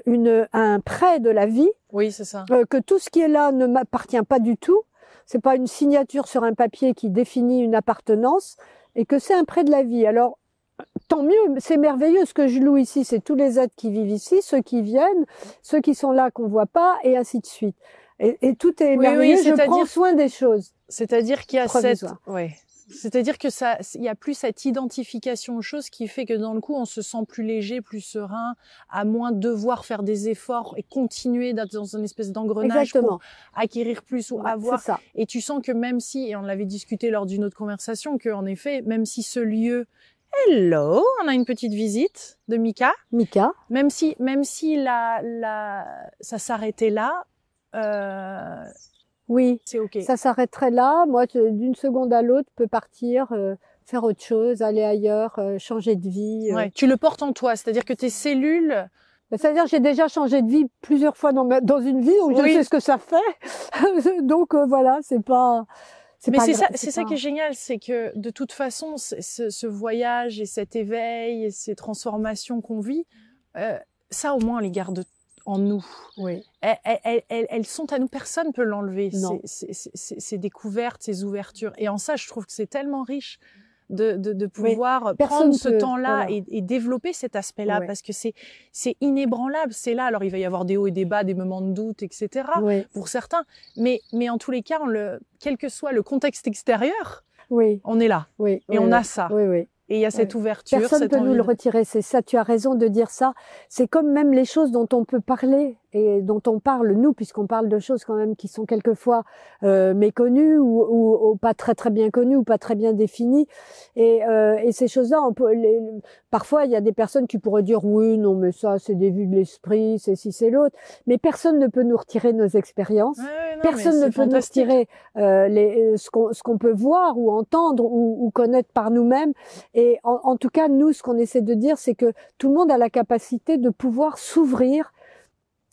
une, un prêt de la vie. Oui, c'est ça. que tout ce qui est là ne m'appartient pas du tout c'est pas une signature sur un papier qui définit une appartenance et que c'est un prêt de la vie. Alors tant mieux, c'est merveilleux ce que je loue ici, c'est tous les êtres qui vivent ici, ceux qui viennent, ceux qui sont là qu'on voit pas, et ainsi de suite. Et, tout est merveilleux, je prends soin des choses. C'est-à-dire qu'il y a cette, ouais. C'est-à-dire que ça, il y a plus cette identification aux choses qui fait que dans le coup, on se sent plus léger, plus serein, à moins devoir faire des efforts et continuer d'être dans une espèce d'engrenage pour acquérir plus ou avoir. Ça. Et tu sens que même si, et on l'avait discuté lors d'une autre conversation, que en effet, même si ce lieu Hello, on a une petite visite de Mika. Mika. Même si, même si la, la, ça s'arrêtait là, euh, oui, c'est ok. Ça s'arrêterait là. Moi, d'une seconde à l'autre, peut partir, euh, faire autre chose, aller ailleurs, euh, changer de vie. Euh. tu le portes en toi, c'est-à-dire que tes cellules. Ben, c'est-à-dire j'ai déjà changé de vie plusieurs fois dans, dans une vie, où je sais ce que ça fait. donc voilà, c'est pas. Mais c'est ça, c'est ça qui est génial, c'est que de toute façon, ce, ce, voyage et cet éveil et ces transformations qu'on vit, ça au moins on les garde en nous. Oui. E, e, e, elles, sont à nous, personne ne peut l'enlever, ces, découvertes, ces ouvertures. Et en ça, je trouve que c'est tellement riche de, pouvoir prendre ce temps-là et, développer cet aspect-là, parce que c'est inébranlable, c'est là. Alors, il va y avoir des hauts et des bas, des moments de doute, etc., pour certains. Mais, mais en tous les cas, on le, quel que soit le contexte extérieur, oui. on est là. Oui, et on a ça. Oui, oui. Et il y a cette ouverture. Personne ne peut nous le retirer. C'est ça, tu as raison de dire ça. C'est comme même les choses dont on peut parler et dont on parle, nous, puisqu'on parle de choses quand même qui sont quelquefois euh, méconnues ou, ou, pas très très bien connues ou pas très bien définies. Et, euh, et ces choses-là, on peut, les... parfois, il y a des personnes qui pourraient dire oui, non, mais ça, c'est des vues de l'esprit, c'est si, c'est l'autre. Mais personne ne peut nous retirer nos expériences. personne ne peut nous retirer euh, les, euh, ce qu'on peut voir ou entendre ou, ou connaître par nous-mêmes. Et en, tout cas, nous, ce qu'on essaie de dire, c'est que tout le monde a la capacité de pouvoir s'ouvrir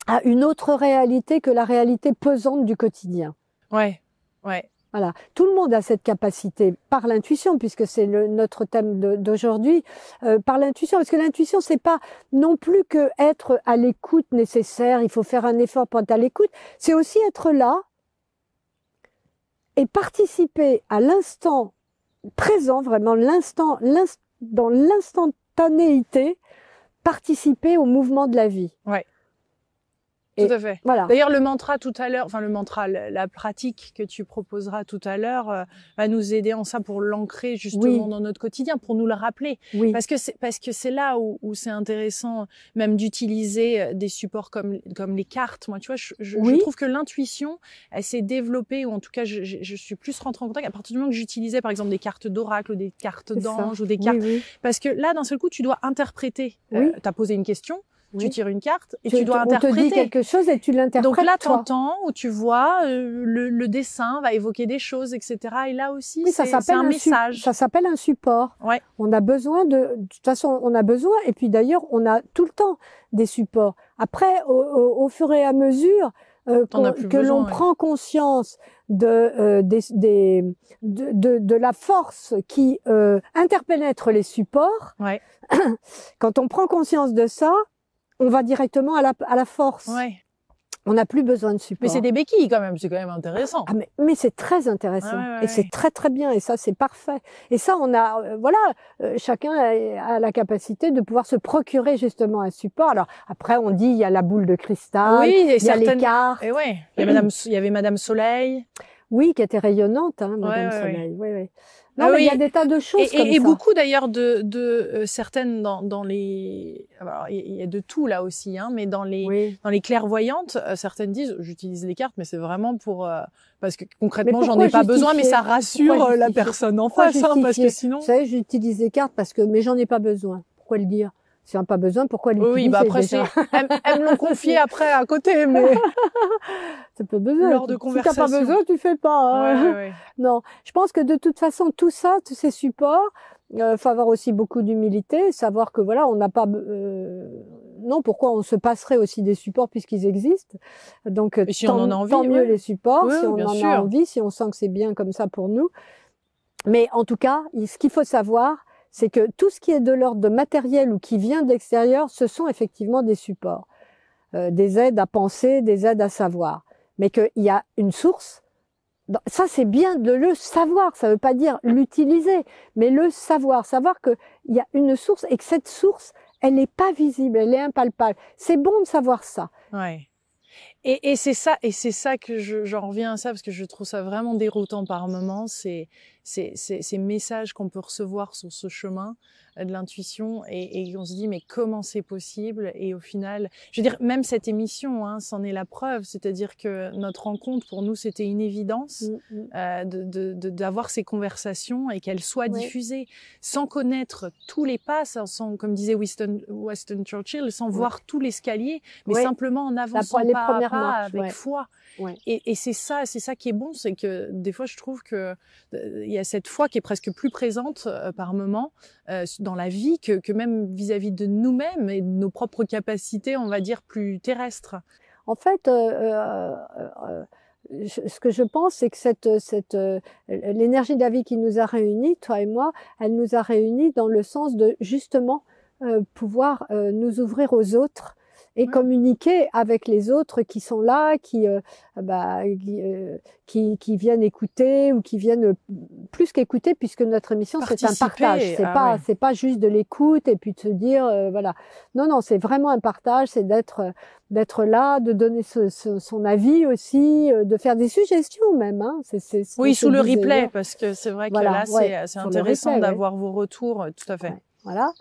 à une autre réalité que la réalité pesante du quotidien. Ouais, ouais. Voilà, tout le monde a cette capacité par l'intuition, puisque c'est notre thème d'aujourd'hui, euh, par l'intuition, parce que l'intuition c'est pas non plus que être à l'écoute nécessaire. Il faut faire un effort pour être à l'écoute. C'est aussi être là et participer à l'instant présent vraiment, l'instant, dans l'instantanéité, participer au mouvement de la vie. Tout à fait. D'ailleurs, le mantra tout à l'heure, enfin le mantra, la pratique que tu proposeras tout à l'heure euh, va nous aider en ça pour l'ancrer justement dans notre quotidien, pour nous le rappeler. Parce que c'est parce que c'est là où, c'est intéressant euh, même d'utiliser euh, des supports comme comme les cartes. Moi, tu vois, je, trouve que l'intuition, elle s'est développée ou en tout cas, je, suis plus rentrée en contact à partir du moment que j'utilisais par exemple des cartes d'oracle ou des cartes d'ange ou des cartes parce que là, d'un seul coup, tu dois interpréter. tu as posé une question tu tires une carte et tu, dois interpréter. On te dit quelque chose et tu l'interprètes. Donc là, t'entends ou tu vois, euh, le, dessin va évoquer des choses, etc. Et là aussi, c'est un, un, message. Ça s'appelle un support. On a besoin de, de toute façon, on a besoin. Et puis d'ailleurs, on a tout le temps des supports. Après, au, fur et à mesure, euh, que l'on prend conscience de, euh, des, de, de, la force qui interpénètre les supports, quand on prend conscience de ça, on va directement à la, à la force. On n'a plus besoin de support. Mais c'est des béquilles quand même, c'est quand même intéressant. Ah, mais, c'est très intéressant et c'est très très bien et ça c'est parfait. Et ça on a, euh, voilà, euh, chacun a, la capacité de pouvoir se procurer justement un support. Alors après on dit il y a la boule de cristal, oui, il y a les cartes. Et eh il y, avait Madame Soleil. Oui, qui était rayonnante, hein, Madame Soleil, oui, oui. Ah il y a des tas de choses. Et, comme et, et beaucoup d'ailleurs de, de euh, certaines dans, dans les. il y a de tout là aussi, hein, mais dans les, dans les clairvoyantes, euh, certaines disent j'utilise les cartes, mais c'est vraiment pour. Euh, parce que concrètement, j'en ai pas besoin, mais ça rassure la personne en face, hein, parce que sinon. Vous savez, j'utilise les cartes parce que. Mais j'en ai pas besoin. Pourquoi le dire si on n'a pas besoin, pourquoi l'utiliser Oui, bah après, elles, confié après à côté, mais ça peut besoin. Lors de conversation. Si pas besoin, tu fais pas. Hein. Non, je pense que de toute façon, tout ça, tous ces supports, euh, faut avoir aussi beaucoup d'humilité, savoir que voilà, on n'a pas. Euh, non, pourquoi on se passerait aussi des supports puisqu'ils existent Donc, si tant, on en a envie, mieux les supports, si on en a envie, si on sent que c'est bien comme ça pour nous. Mais en tout cas, ce qu'il faut savoir, c'est que tout ce qui est de l'ordre de matériel ou qui vient de l'extérieur, ce sont effectivement des supports, euh, des aides à penser, des aides à savoir. Mais qu'il y a une source, ça c'est bien de le savoir, ça ne veut pas dire l'utiliser, mais le savoir, savoir qu'il y a une source et que cette source, elle n'est pas visible, elle est impalpable. C'est bon de savoir ça. Ouais. Et, et c'est ça, et c'est ça que j'en reviens à ça parce que je trouve ça vraiment déroutant par moments. C'est ces, ces, messages qu'on peut recevoir sur ce chemin euh, de l'intuition et, et on se dit mais comment c'est possible Et au final, je veux dire, même cette émission, hein, c'en est la preuve, c'est-à-dire que notre rencontre pour nous c'était une évidence mm, mm. Euh, de d'avoir ces conversations et qu'elles soient diffusées sans connaître tous les pas, comme disait Winston, Churchill, sans mm. voir tout l'escalier, mais simplement en avançant pas à pas avec foi. Et, et c'est ça, c'est ça qui est bon, c'est que des fois je trouve que euh, il y a cette foi qui est presque plus présente euh, par moment euh, dans la vie que, que même vis-à-vis de nous-mêmes et de nos propres capacités, on va dire plus terrestres. En fait, ce que je pense, c'est que cette, cette, l'énergie de la vie qui nous a réunis, toi et moi, elle nous a réunis dans le sens de justement pouvoir nous ouvrir aux autres et communiquer avec les autres qui sont là, qui, euh, bah, euh, qui, qui, viennent écouter ou qui viennent mmh, plus qu'écouter, puisque notre émission c'est un partage. C'est ah pas c'est pas juste de l'écoute et puis de se dire euh, voilà. Non non, c'est vraiment un partage, c'est d'être d'être là, de donner son avis aussi, de faire des suggestions même. Hein. oui, sous le replay, parce que c'est vrai que là, c'est c'est intéressant d'avoir vos retours, tout à fait. voilà.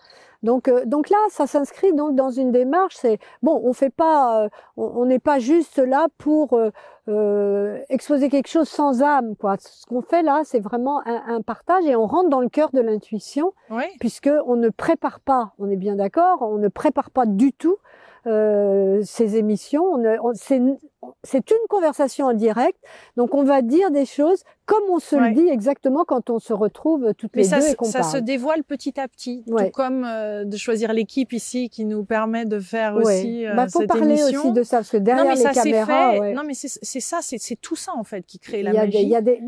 Donc, euh, donc là, ça s'inscrit donc dans une démarche. C'est bon, on fait pas, euh, on n'est pas juste là pour euh, exposer quelque chose sans âme, quoi. Ce qu'on fait là, c'est vraiment un, partage et on rentre dans le cœur de l'intuition, puisqu'on puisque ne prépare pas. On est bien d'accord, on ne prépare pas du tout euh, ces émissions. On, c'est une conversation en direct, donc on va dire des choses comme on se le dit exactement quand on se retrouve toutes les ça deux et qu'on parle. Ça se dévoile petit à petit, tout comme euh, de choisir l'équipe ici qui nous permet de faire aussi euh, bah, faut parler aussi de ça parce que derrière les caméras, non mais c'est ça, c'est tout ça en fait qui crée la il y a magie. Des, il y a des...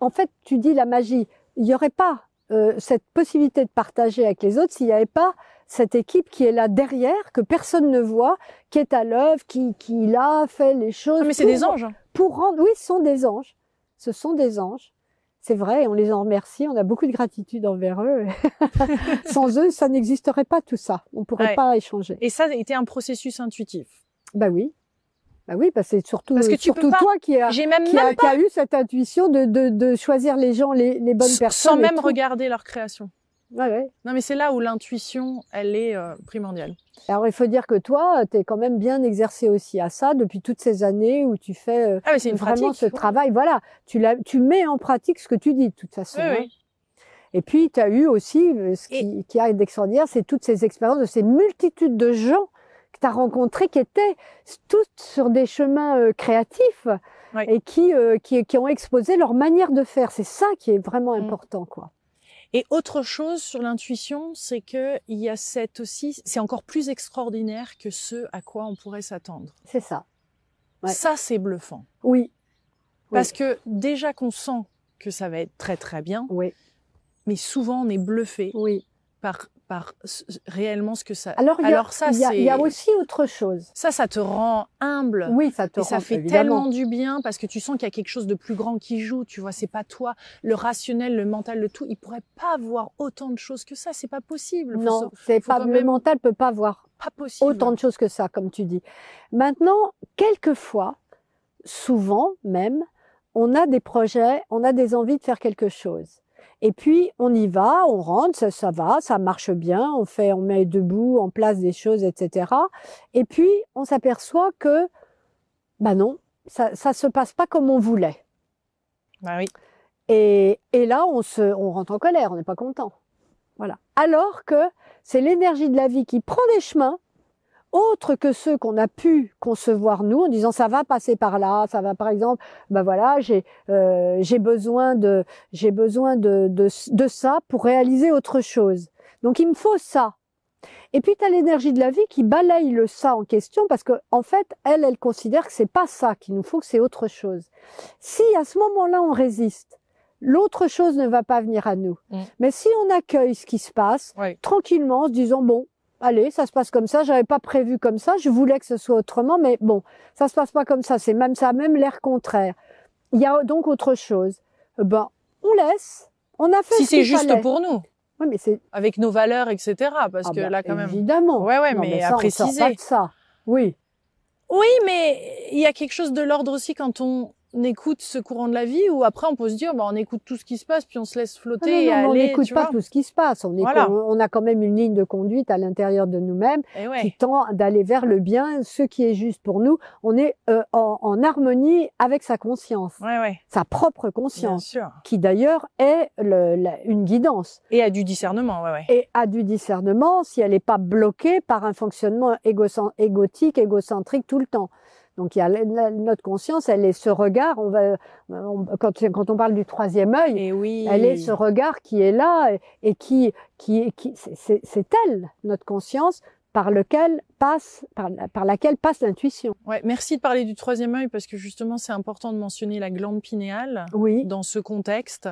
en fait, tu dis la magie, il n'y aurait pas euh, cette possibilité de partager avec les autres s'il n'y avait pas cette équipe qui est là derrière, que personne ne voit, qui est à l'œuvre, qui, qui fait les choses. Ah, mais c'est des anges. Hein. Pour rendre, oui, ce sont des anges. Ce sont des anges. C'est vrai, on les en remercie, on a beaucoup de gratitude envers eux. Sans eux, ça n'existerait pas tout ça. On pourrait pas échanger. Et ça a été un processus intuitif. Bah oui, bah oui, bah Parce que c'est surtout toi qui a, qui, a, eu cette intuition de, de, choisir les gens, les, bonnes personnes. Sans même regarder leur création. Non, mais c'est là où l'intuition, elle est euh, primordiale. Alors, il faut dire que toi, tu es quand même bien exercé aussi à ça depuis toutes ces années où tu fais euh, ah, une vraiment ce travail. Voilà, tu, la, tu mets en pratique ce que tu dis de toute façon. Hein. Et puis, tu as eu aussi, euh, ce qui, Et... qui a c'est toutes ces expériences de ces multitudes de gens que tu as rencontrés qui étaient toutes sur des chemins créatifs. et qui, qui, qui, ont exposé leur manière de faire. C'est ça qui est vraiment mmh. important, quoi. Et autre chose sur l'intuition, c'est que il y a cette aussi, c'est encore plus extraordinaire que ce à quoi on pourrait s'attendre. C'est ça. Ça, c'est bluffant. Oui. Parce que déjà qu'on sent que ça va être très très bien, oui. mais souvent on est bluffé oui. par réellement ce que ça. Alors, ça, Il y a aussi autre chose. Ça, ça te rend humble. Oui, ça te et ça fait tellement du bien parce que tu sens qu'il y a quelque chose de plus grand qui joue. Tu vois, c'est pas toi. Le rationnel, le mental, le tout, il pourrait pas voir autant de choses que ça. C'est pas possible. non, c'est pas. Le mental peut pas voir. possible. Autant de choses que ça, comme tu dis. Maintenant, quelquefois, souvent même, on a des projets, on a des envies de faire quelque chose. Et puis on y va, on rentre, ça, va, ça marche bien, on fait, on met debout, en place des choses, etc. Et puis on s'aperçoit que, bah non, ça, ça se passe pas comme on voulait. Bah oui. Et, et là, on se, on rentre en colère, on n'est pas content. Voilà. Alors que c'est l'énergie de la vie qui prend des chemins autre que ceux qu'on a pu concevoir nous en disant ça va passer par là, ça va par exemple, ben voilà, j'ai euh, j'ai besoin de j'ai besoin de, de, ça pour réaliser autre chose. Donc il me faut ça. Et puis tu as l'énergie de la vie qui balaye le ça en question parce que en fait, elle elle considère que c'est pas ça qu'il nous faut, que c'est autre chose. Si à ce moment-là on résiste, l'autre chose ne va pas venir à nous. Mmh. Mais si on accueille ce qui se passe tranquillement en se disant bon, allez, ça se passe comme ça, j'avais pas prévu comme ça, je voulais que ce soit autrement, mais bon, ça se passe pas comme ça, c'est même ça, même l'air contraire. Il y a donc autre chose. Eh ben, on laisse, on a fait si c'est juste pour nous. mais c'est avec nos valeurs, etc. Parce ah que bah, là, quand même. Évidemment. Ouais, ouais, mais, à préciser. On pas de ça. Oui. Oui, mais il y a quelque chose de l'ordre aussi quand on on écoute ce courant de la vie ou après on peut se dire bah on écoute tout ce qui se passe puis on se laisse ah flotter on n'écoute pas tout ce qui se passe on, on, a quand même une ligne de conduite à l'intérieur de nous-mêmes eh qui tend d'aller vers le bien ce qui est juste pour nous on est euh, en, harmonie avec sa conscience sa propre conscience qui d'ailleurs est une guidance et a du discernement et a du discernement si elle n'est pas bloquée par un fonctionnement égotique, égocentrique tout le temps donc a notre conscience, elle est ce regard. On va quand, on parle du troisième œil, eh elle est ce regard qui est là et, qui qui, qui c'est elle notre conscience par passe par, laquelle passe l'intuition. Ouais, merci de parler du troisième œil parce que justement c'est important de mentionner la glande pinéale dans ce contexte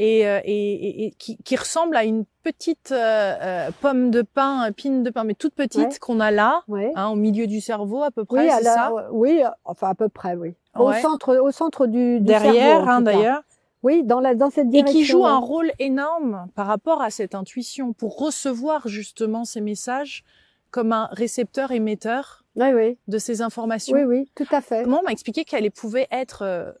euh, et, et, et qui, qui, ressemble à une petite euh, euh, pomme de pain, pine de pain, mais toute petite qu'on a là, hein, au milieu du cerveau à peu près, oui, c'est ça Oui, enfin à peu près, oui. Au centre, au centre du, du derrière, hein, d'ailleurs. Oui, dans, la, dans cette direction. Et qui joue un rôle énorme par rapport à cette intuition pour recevoir justement ces messages comme un récepteur émetteur oui, oui. de ces informations. Oui, oui, tout à fait. on m'a expliqué qu'elle pouvait être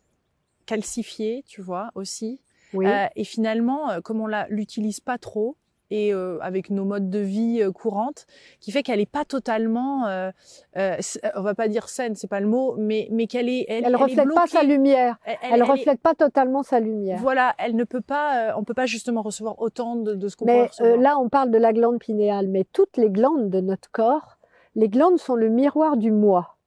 calcifiée, tu vois, aussi. Euh, et finalement, euh, comme on l'utilise pas trop, et euh, avec nos modes de vie courantes, qui fait qu'elle n'est pas totalement, euh, on va pas dire saine, c'est pas le mot, mais mais qu'elle est, elle, ne reflète pas sa lumière, elle, reflète pas totalement sa lumière. Voilà, elle ne peut pas, on peut pas justement recevoir autant de, de ce qu'on. Mais là, on parle de la glande pinéale, mais toutes les glandes de notre corps, les glandes sont le miroir du moi.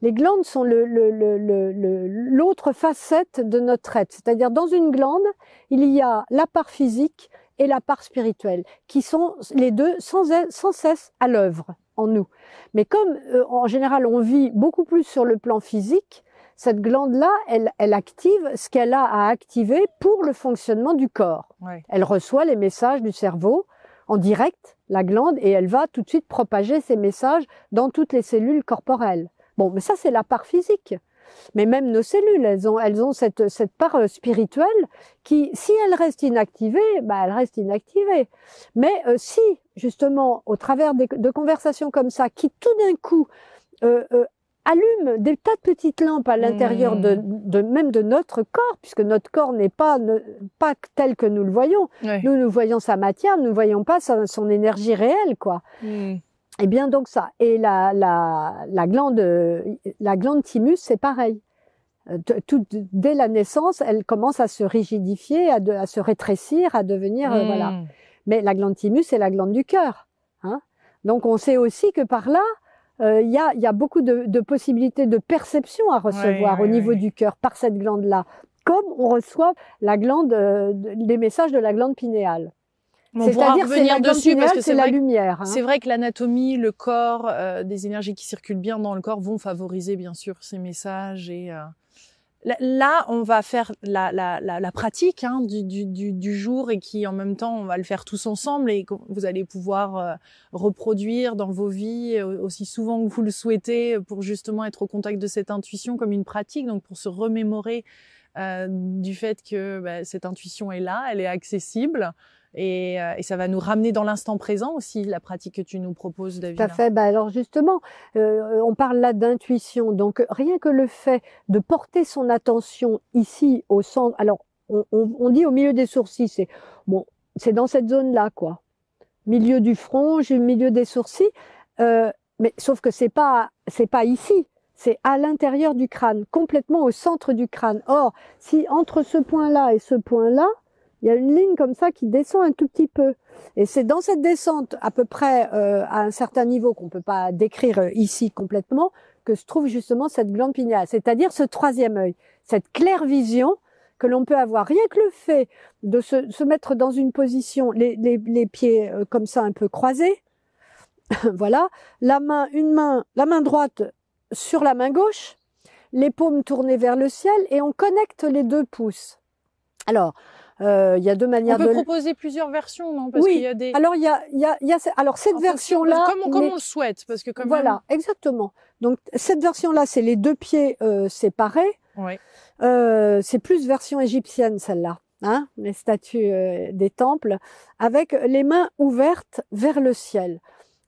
Les glandes sont l'autre facette de notre être. C'est-à-dire, dans une glande, il y a la part physique et la part spirituelle, qui sont les deux sans, cesse à l'œuvre en nous. Mais comme euh, en général on vit beaucoup plus sur le plan physique, cette glande-là, elle, active ce qu'elle a à activer pour le fonctionnement du corps. Elle reçoit les messages du cerveau en direct, la glande, et elle va tout de suite propager ces messages dans toutes les cellules corporelles. Bon, mais ça, c'est la part physique. Mais même nos cellules, elles ont, elles ont cette, cette part euh, spirituelle qui, si elle reste inactivée, bah, elle reste inactivée. Mais euh, si, justement, au travers de conversations comme ça, qui tout d'un coup euh, euh, allument des tas de petites lampes à l'intérieur de, mmh. de, même de notre corps, puisque notre corps n'est pas, pas tel que nous le voyons. Nous, nous voyons sa matière, nous ne voyons pas son, son énergie réelle, quoi. Mmh. Et eh bien donc ça. Et la, la, glande la glande thymus, c'est pareil. Euh, tout, dès la naissance, elle commence à se rigidifier, à, se rétrécir, à devenir euh, voilà. Hmm. Mais la glande thymus, c'est la glande du cœur. Hein donc on sait aussi que par là, euh, il y, a, y, a, beaucoup de, possibilités de perception à recevoir au niveau du cœur par cette glande-là, comme on reçoit la glande, des messages de la glande pinéale. On à revenir dessus parce que c'est la lumière. Hein. C'est vrai que l'anatomie, le corps, euh, des énergies qui circulent bien dans le corps vont favoriser bien sûr ces messages et euh, Là, on va faire la, la, la, pratique hein, du, du, du, jour et qui, en même temps, on va le faire tous ensemble et vous allez pouvoir euh, reproduire dans vos vies aussi souvent que vous le souhaitez pour justement être au contact de cette intuition comme une pratique, donc pour se remémorer euh, du fait que bah, cette intuition est là, elle est accessible. Euh, et, ça va nous ramener dans l'instant présent aussi, la pratique que tu nous proposes, David. Tout à fait. Bah, alors justement, euh, on parle là d'intuition. Donc rien que le fait de porter son attention ici au centre. Alors on, dit au milieu des sourcils, c'est bon, c'est dans cette zone-là, quoi. Milieu du front, milieu des sourcils. mais sauf que c'est pas c'est pas ici c'est à l'intérieur du crâne, complètement au centre du crâne. Or, si entre ce point-là et ce point-là, il y a une ligne comme ça qui descend un tout petit peu. Et c'est dans cette descente, à peu près euh, à un certain niveau qu'on ne peut pas décrire euh, ici complètement, que se trouve justement cette glande pinéale, c'est-à-dire ce troisième œil, cette claire vision que l'on peut avoir. Rien que le fait de se, mettre dans une position, les, les pieds euh, comme ça un peu croisés, voilà, la main, une main, la main droite sur la main gauche, les paumes tournées vers le ciel et on connecte les deux pouces. Alors, euh, il y a deux manières on peut de proposer plusieurs versions, non Parce oui. y Alors il y a, alors cette version-là. Comme, on, souhaite, parce que comme voilà, exactement. Donc cette version-là, c'est les deux pieds euh, séparés. Oui. Euh, c'est plus version égyptienne celle-là, hein, les statues des temples, avec les mains ouvertes vers le ciel.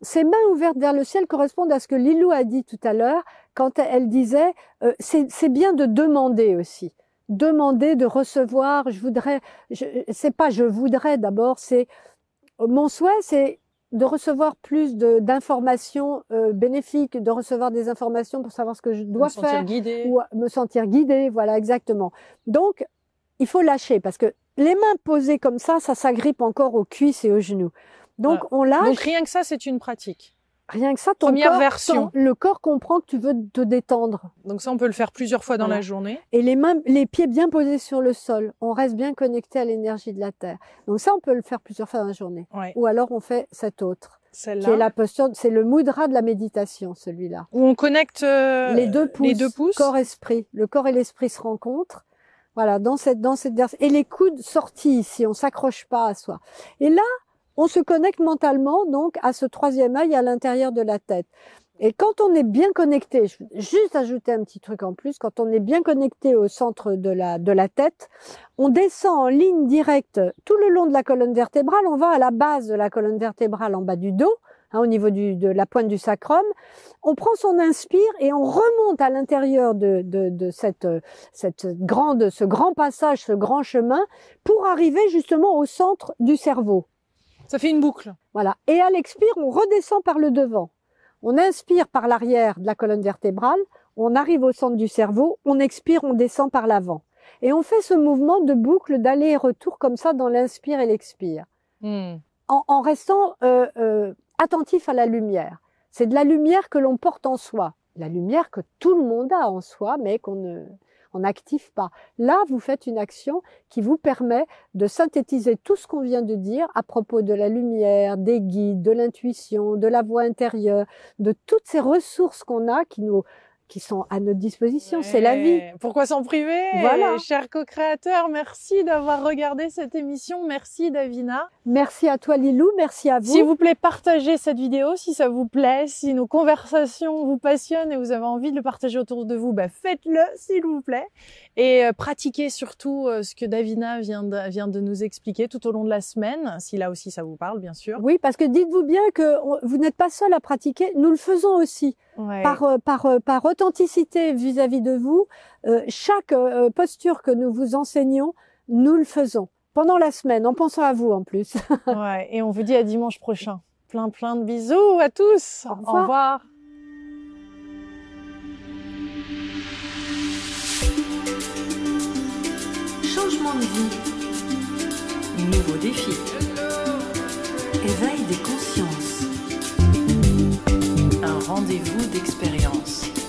Ces mains ouvertes vers le ciel correspondent à ce que Lilou a dit tout à l'heure quand elle disait euh, c'est bien de demander aussi demander de recevoir je voudrais c'est pas je voudrais d'abord c'est mon souhait c'est de recevoir plus d'informations euh, bénéfiques, de recevoir des informations pour savoir ce que je dois me faire, ou me sentir guidé voilà exactement. Donc, il faut lâcher parce que les mains posées comme ça, ça s'agrippe encore aux cuisses et aux genoux. Donc on lâche. rien que ça, c'est une pratique. Rien que ça, ton Première corps, version. le corps comprend que tu veux te détendre. Donc ça, on peut le faire plusieurs fois dans la journée. Et les mains, les pieds bien posés sur le sol. On reste bien connecté à l'énergie de la terre. Donc ça, on peut le faire plusieurs fois dans la journée. Ou alors on fait cette autre. Celle-là. Qui est la posture, c'est le mudra de la méditation, celui-là. Où on connecte euh, les deux pouces, les deux pouces, corps esprit. Le corps et l'esprit se rencontrent. Voilà, dans cette, dans cette et les coudes sortis si on s'accroche pas à soi. Et là, on se connecte mentalement donc à ce troisième œil à l'intérieur de la tête. Et quand on est bien connecté, je juste ajouter un petit truc en plus, quand on est bien connecté au centre de la, de la tête, on descend en ligne directe tout le long de la colonne vertébrale, on va à la base de la colonne vertébrale en bas du dos, hein, au niveau de la pointe du sacrum, on prend son inspire et on remonte à l'intérieur de, de, de cette, euh, cette grande, ce grand passage, ce grand chemin, pour arriver justement au centre du cerveau. Ça fait une boucle. Voilà. Et à l'expire, on redescend par le devant. On inspire par l'arrière de la colonne vertébrale, on arrive au centre du cerveau, on expire, on descend par l'avant. Et on fait ce mouvement de boucle d'aller et retour comme ça dans l'inspire et l'expire. Hmm. En, restant euh, euh, attentif à la lumière. C'est de la lumière que l'on porte en soi. La lumière que tout le monde a en soi, mais qu'on ne on n'active pas. Là, vous faites une action qui vous permet de synthétiser tout ce qu'on vient de dire à propos de la lumière, des guides, de l'intuition, de la voix intérieure, de toutes ces ressources qu'on a qui nous qui sont à notre disposition. C'est la vie. Pourquoi s'en priver Voilà. Chers co-créateurs, merci d'avoir regardé cette émission. Merci Davina. Merci à toi Lilou, merci à vous. S'il vous plaît, partagez cette vidéo si ça vous plaît. Si nos conversations vous passionnent et vous avez envie de le partager autour de vous, bah faites-le s'il vous plaît. Et euh, pratiquez surtout euh, ce que Davina vient de, vient de nous expliquer tout au long de la semaine, si là aussi ça vous parle bien sûr. Oui, parce que dites-vous bien que vous n'êtes pas seul à pratiquer, nous le faisons aussi. Par, euh, par, par authenticité vis-à-vis de vous, euh, chaque euh, euh, posture que nous vous enseignons, nous le faisons pendant la semaine, en pensant à vous en plus. et on vous dit à dimanche prochain. Plein plein de bisous à tous. Au revoir. Changement de vie. Nouveau défi. Éveil des consciences. Un rendez-vous d'expérience.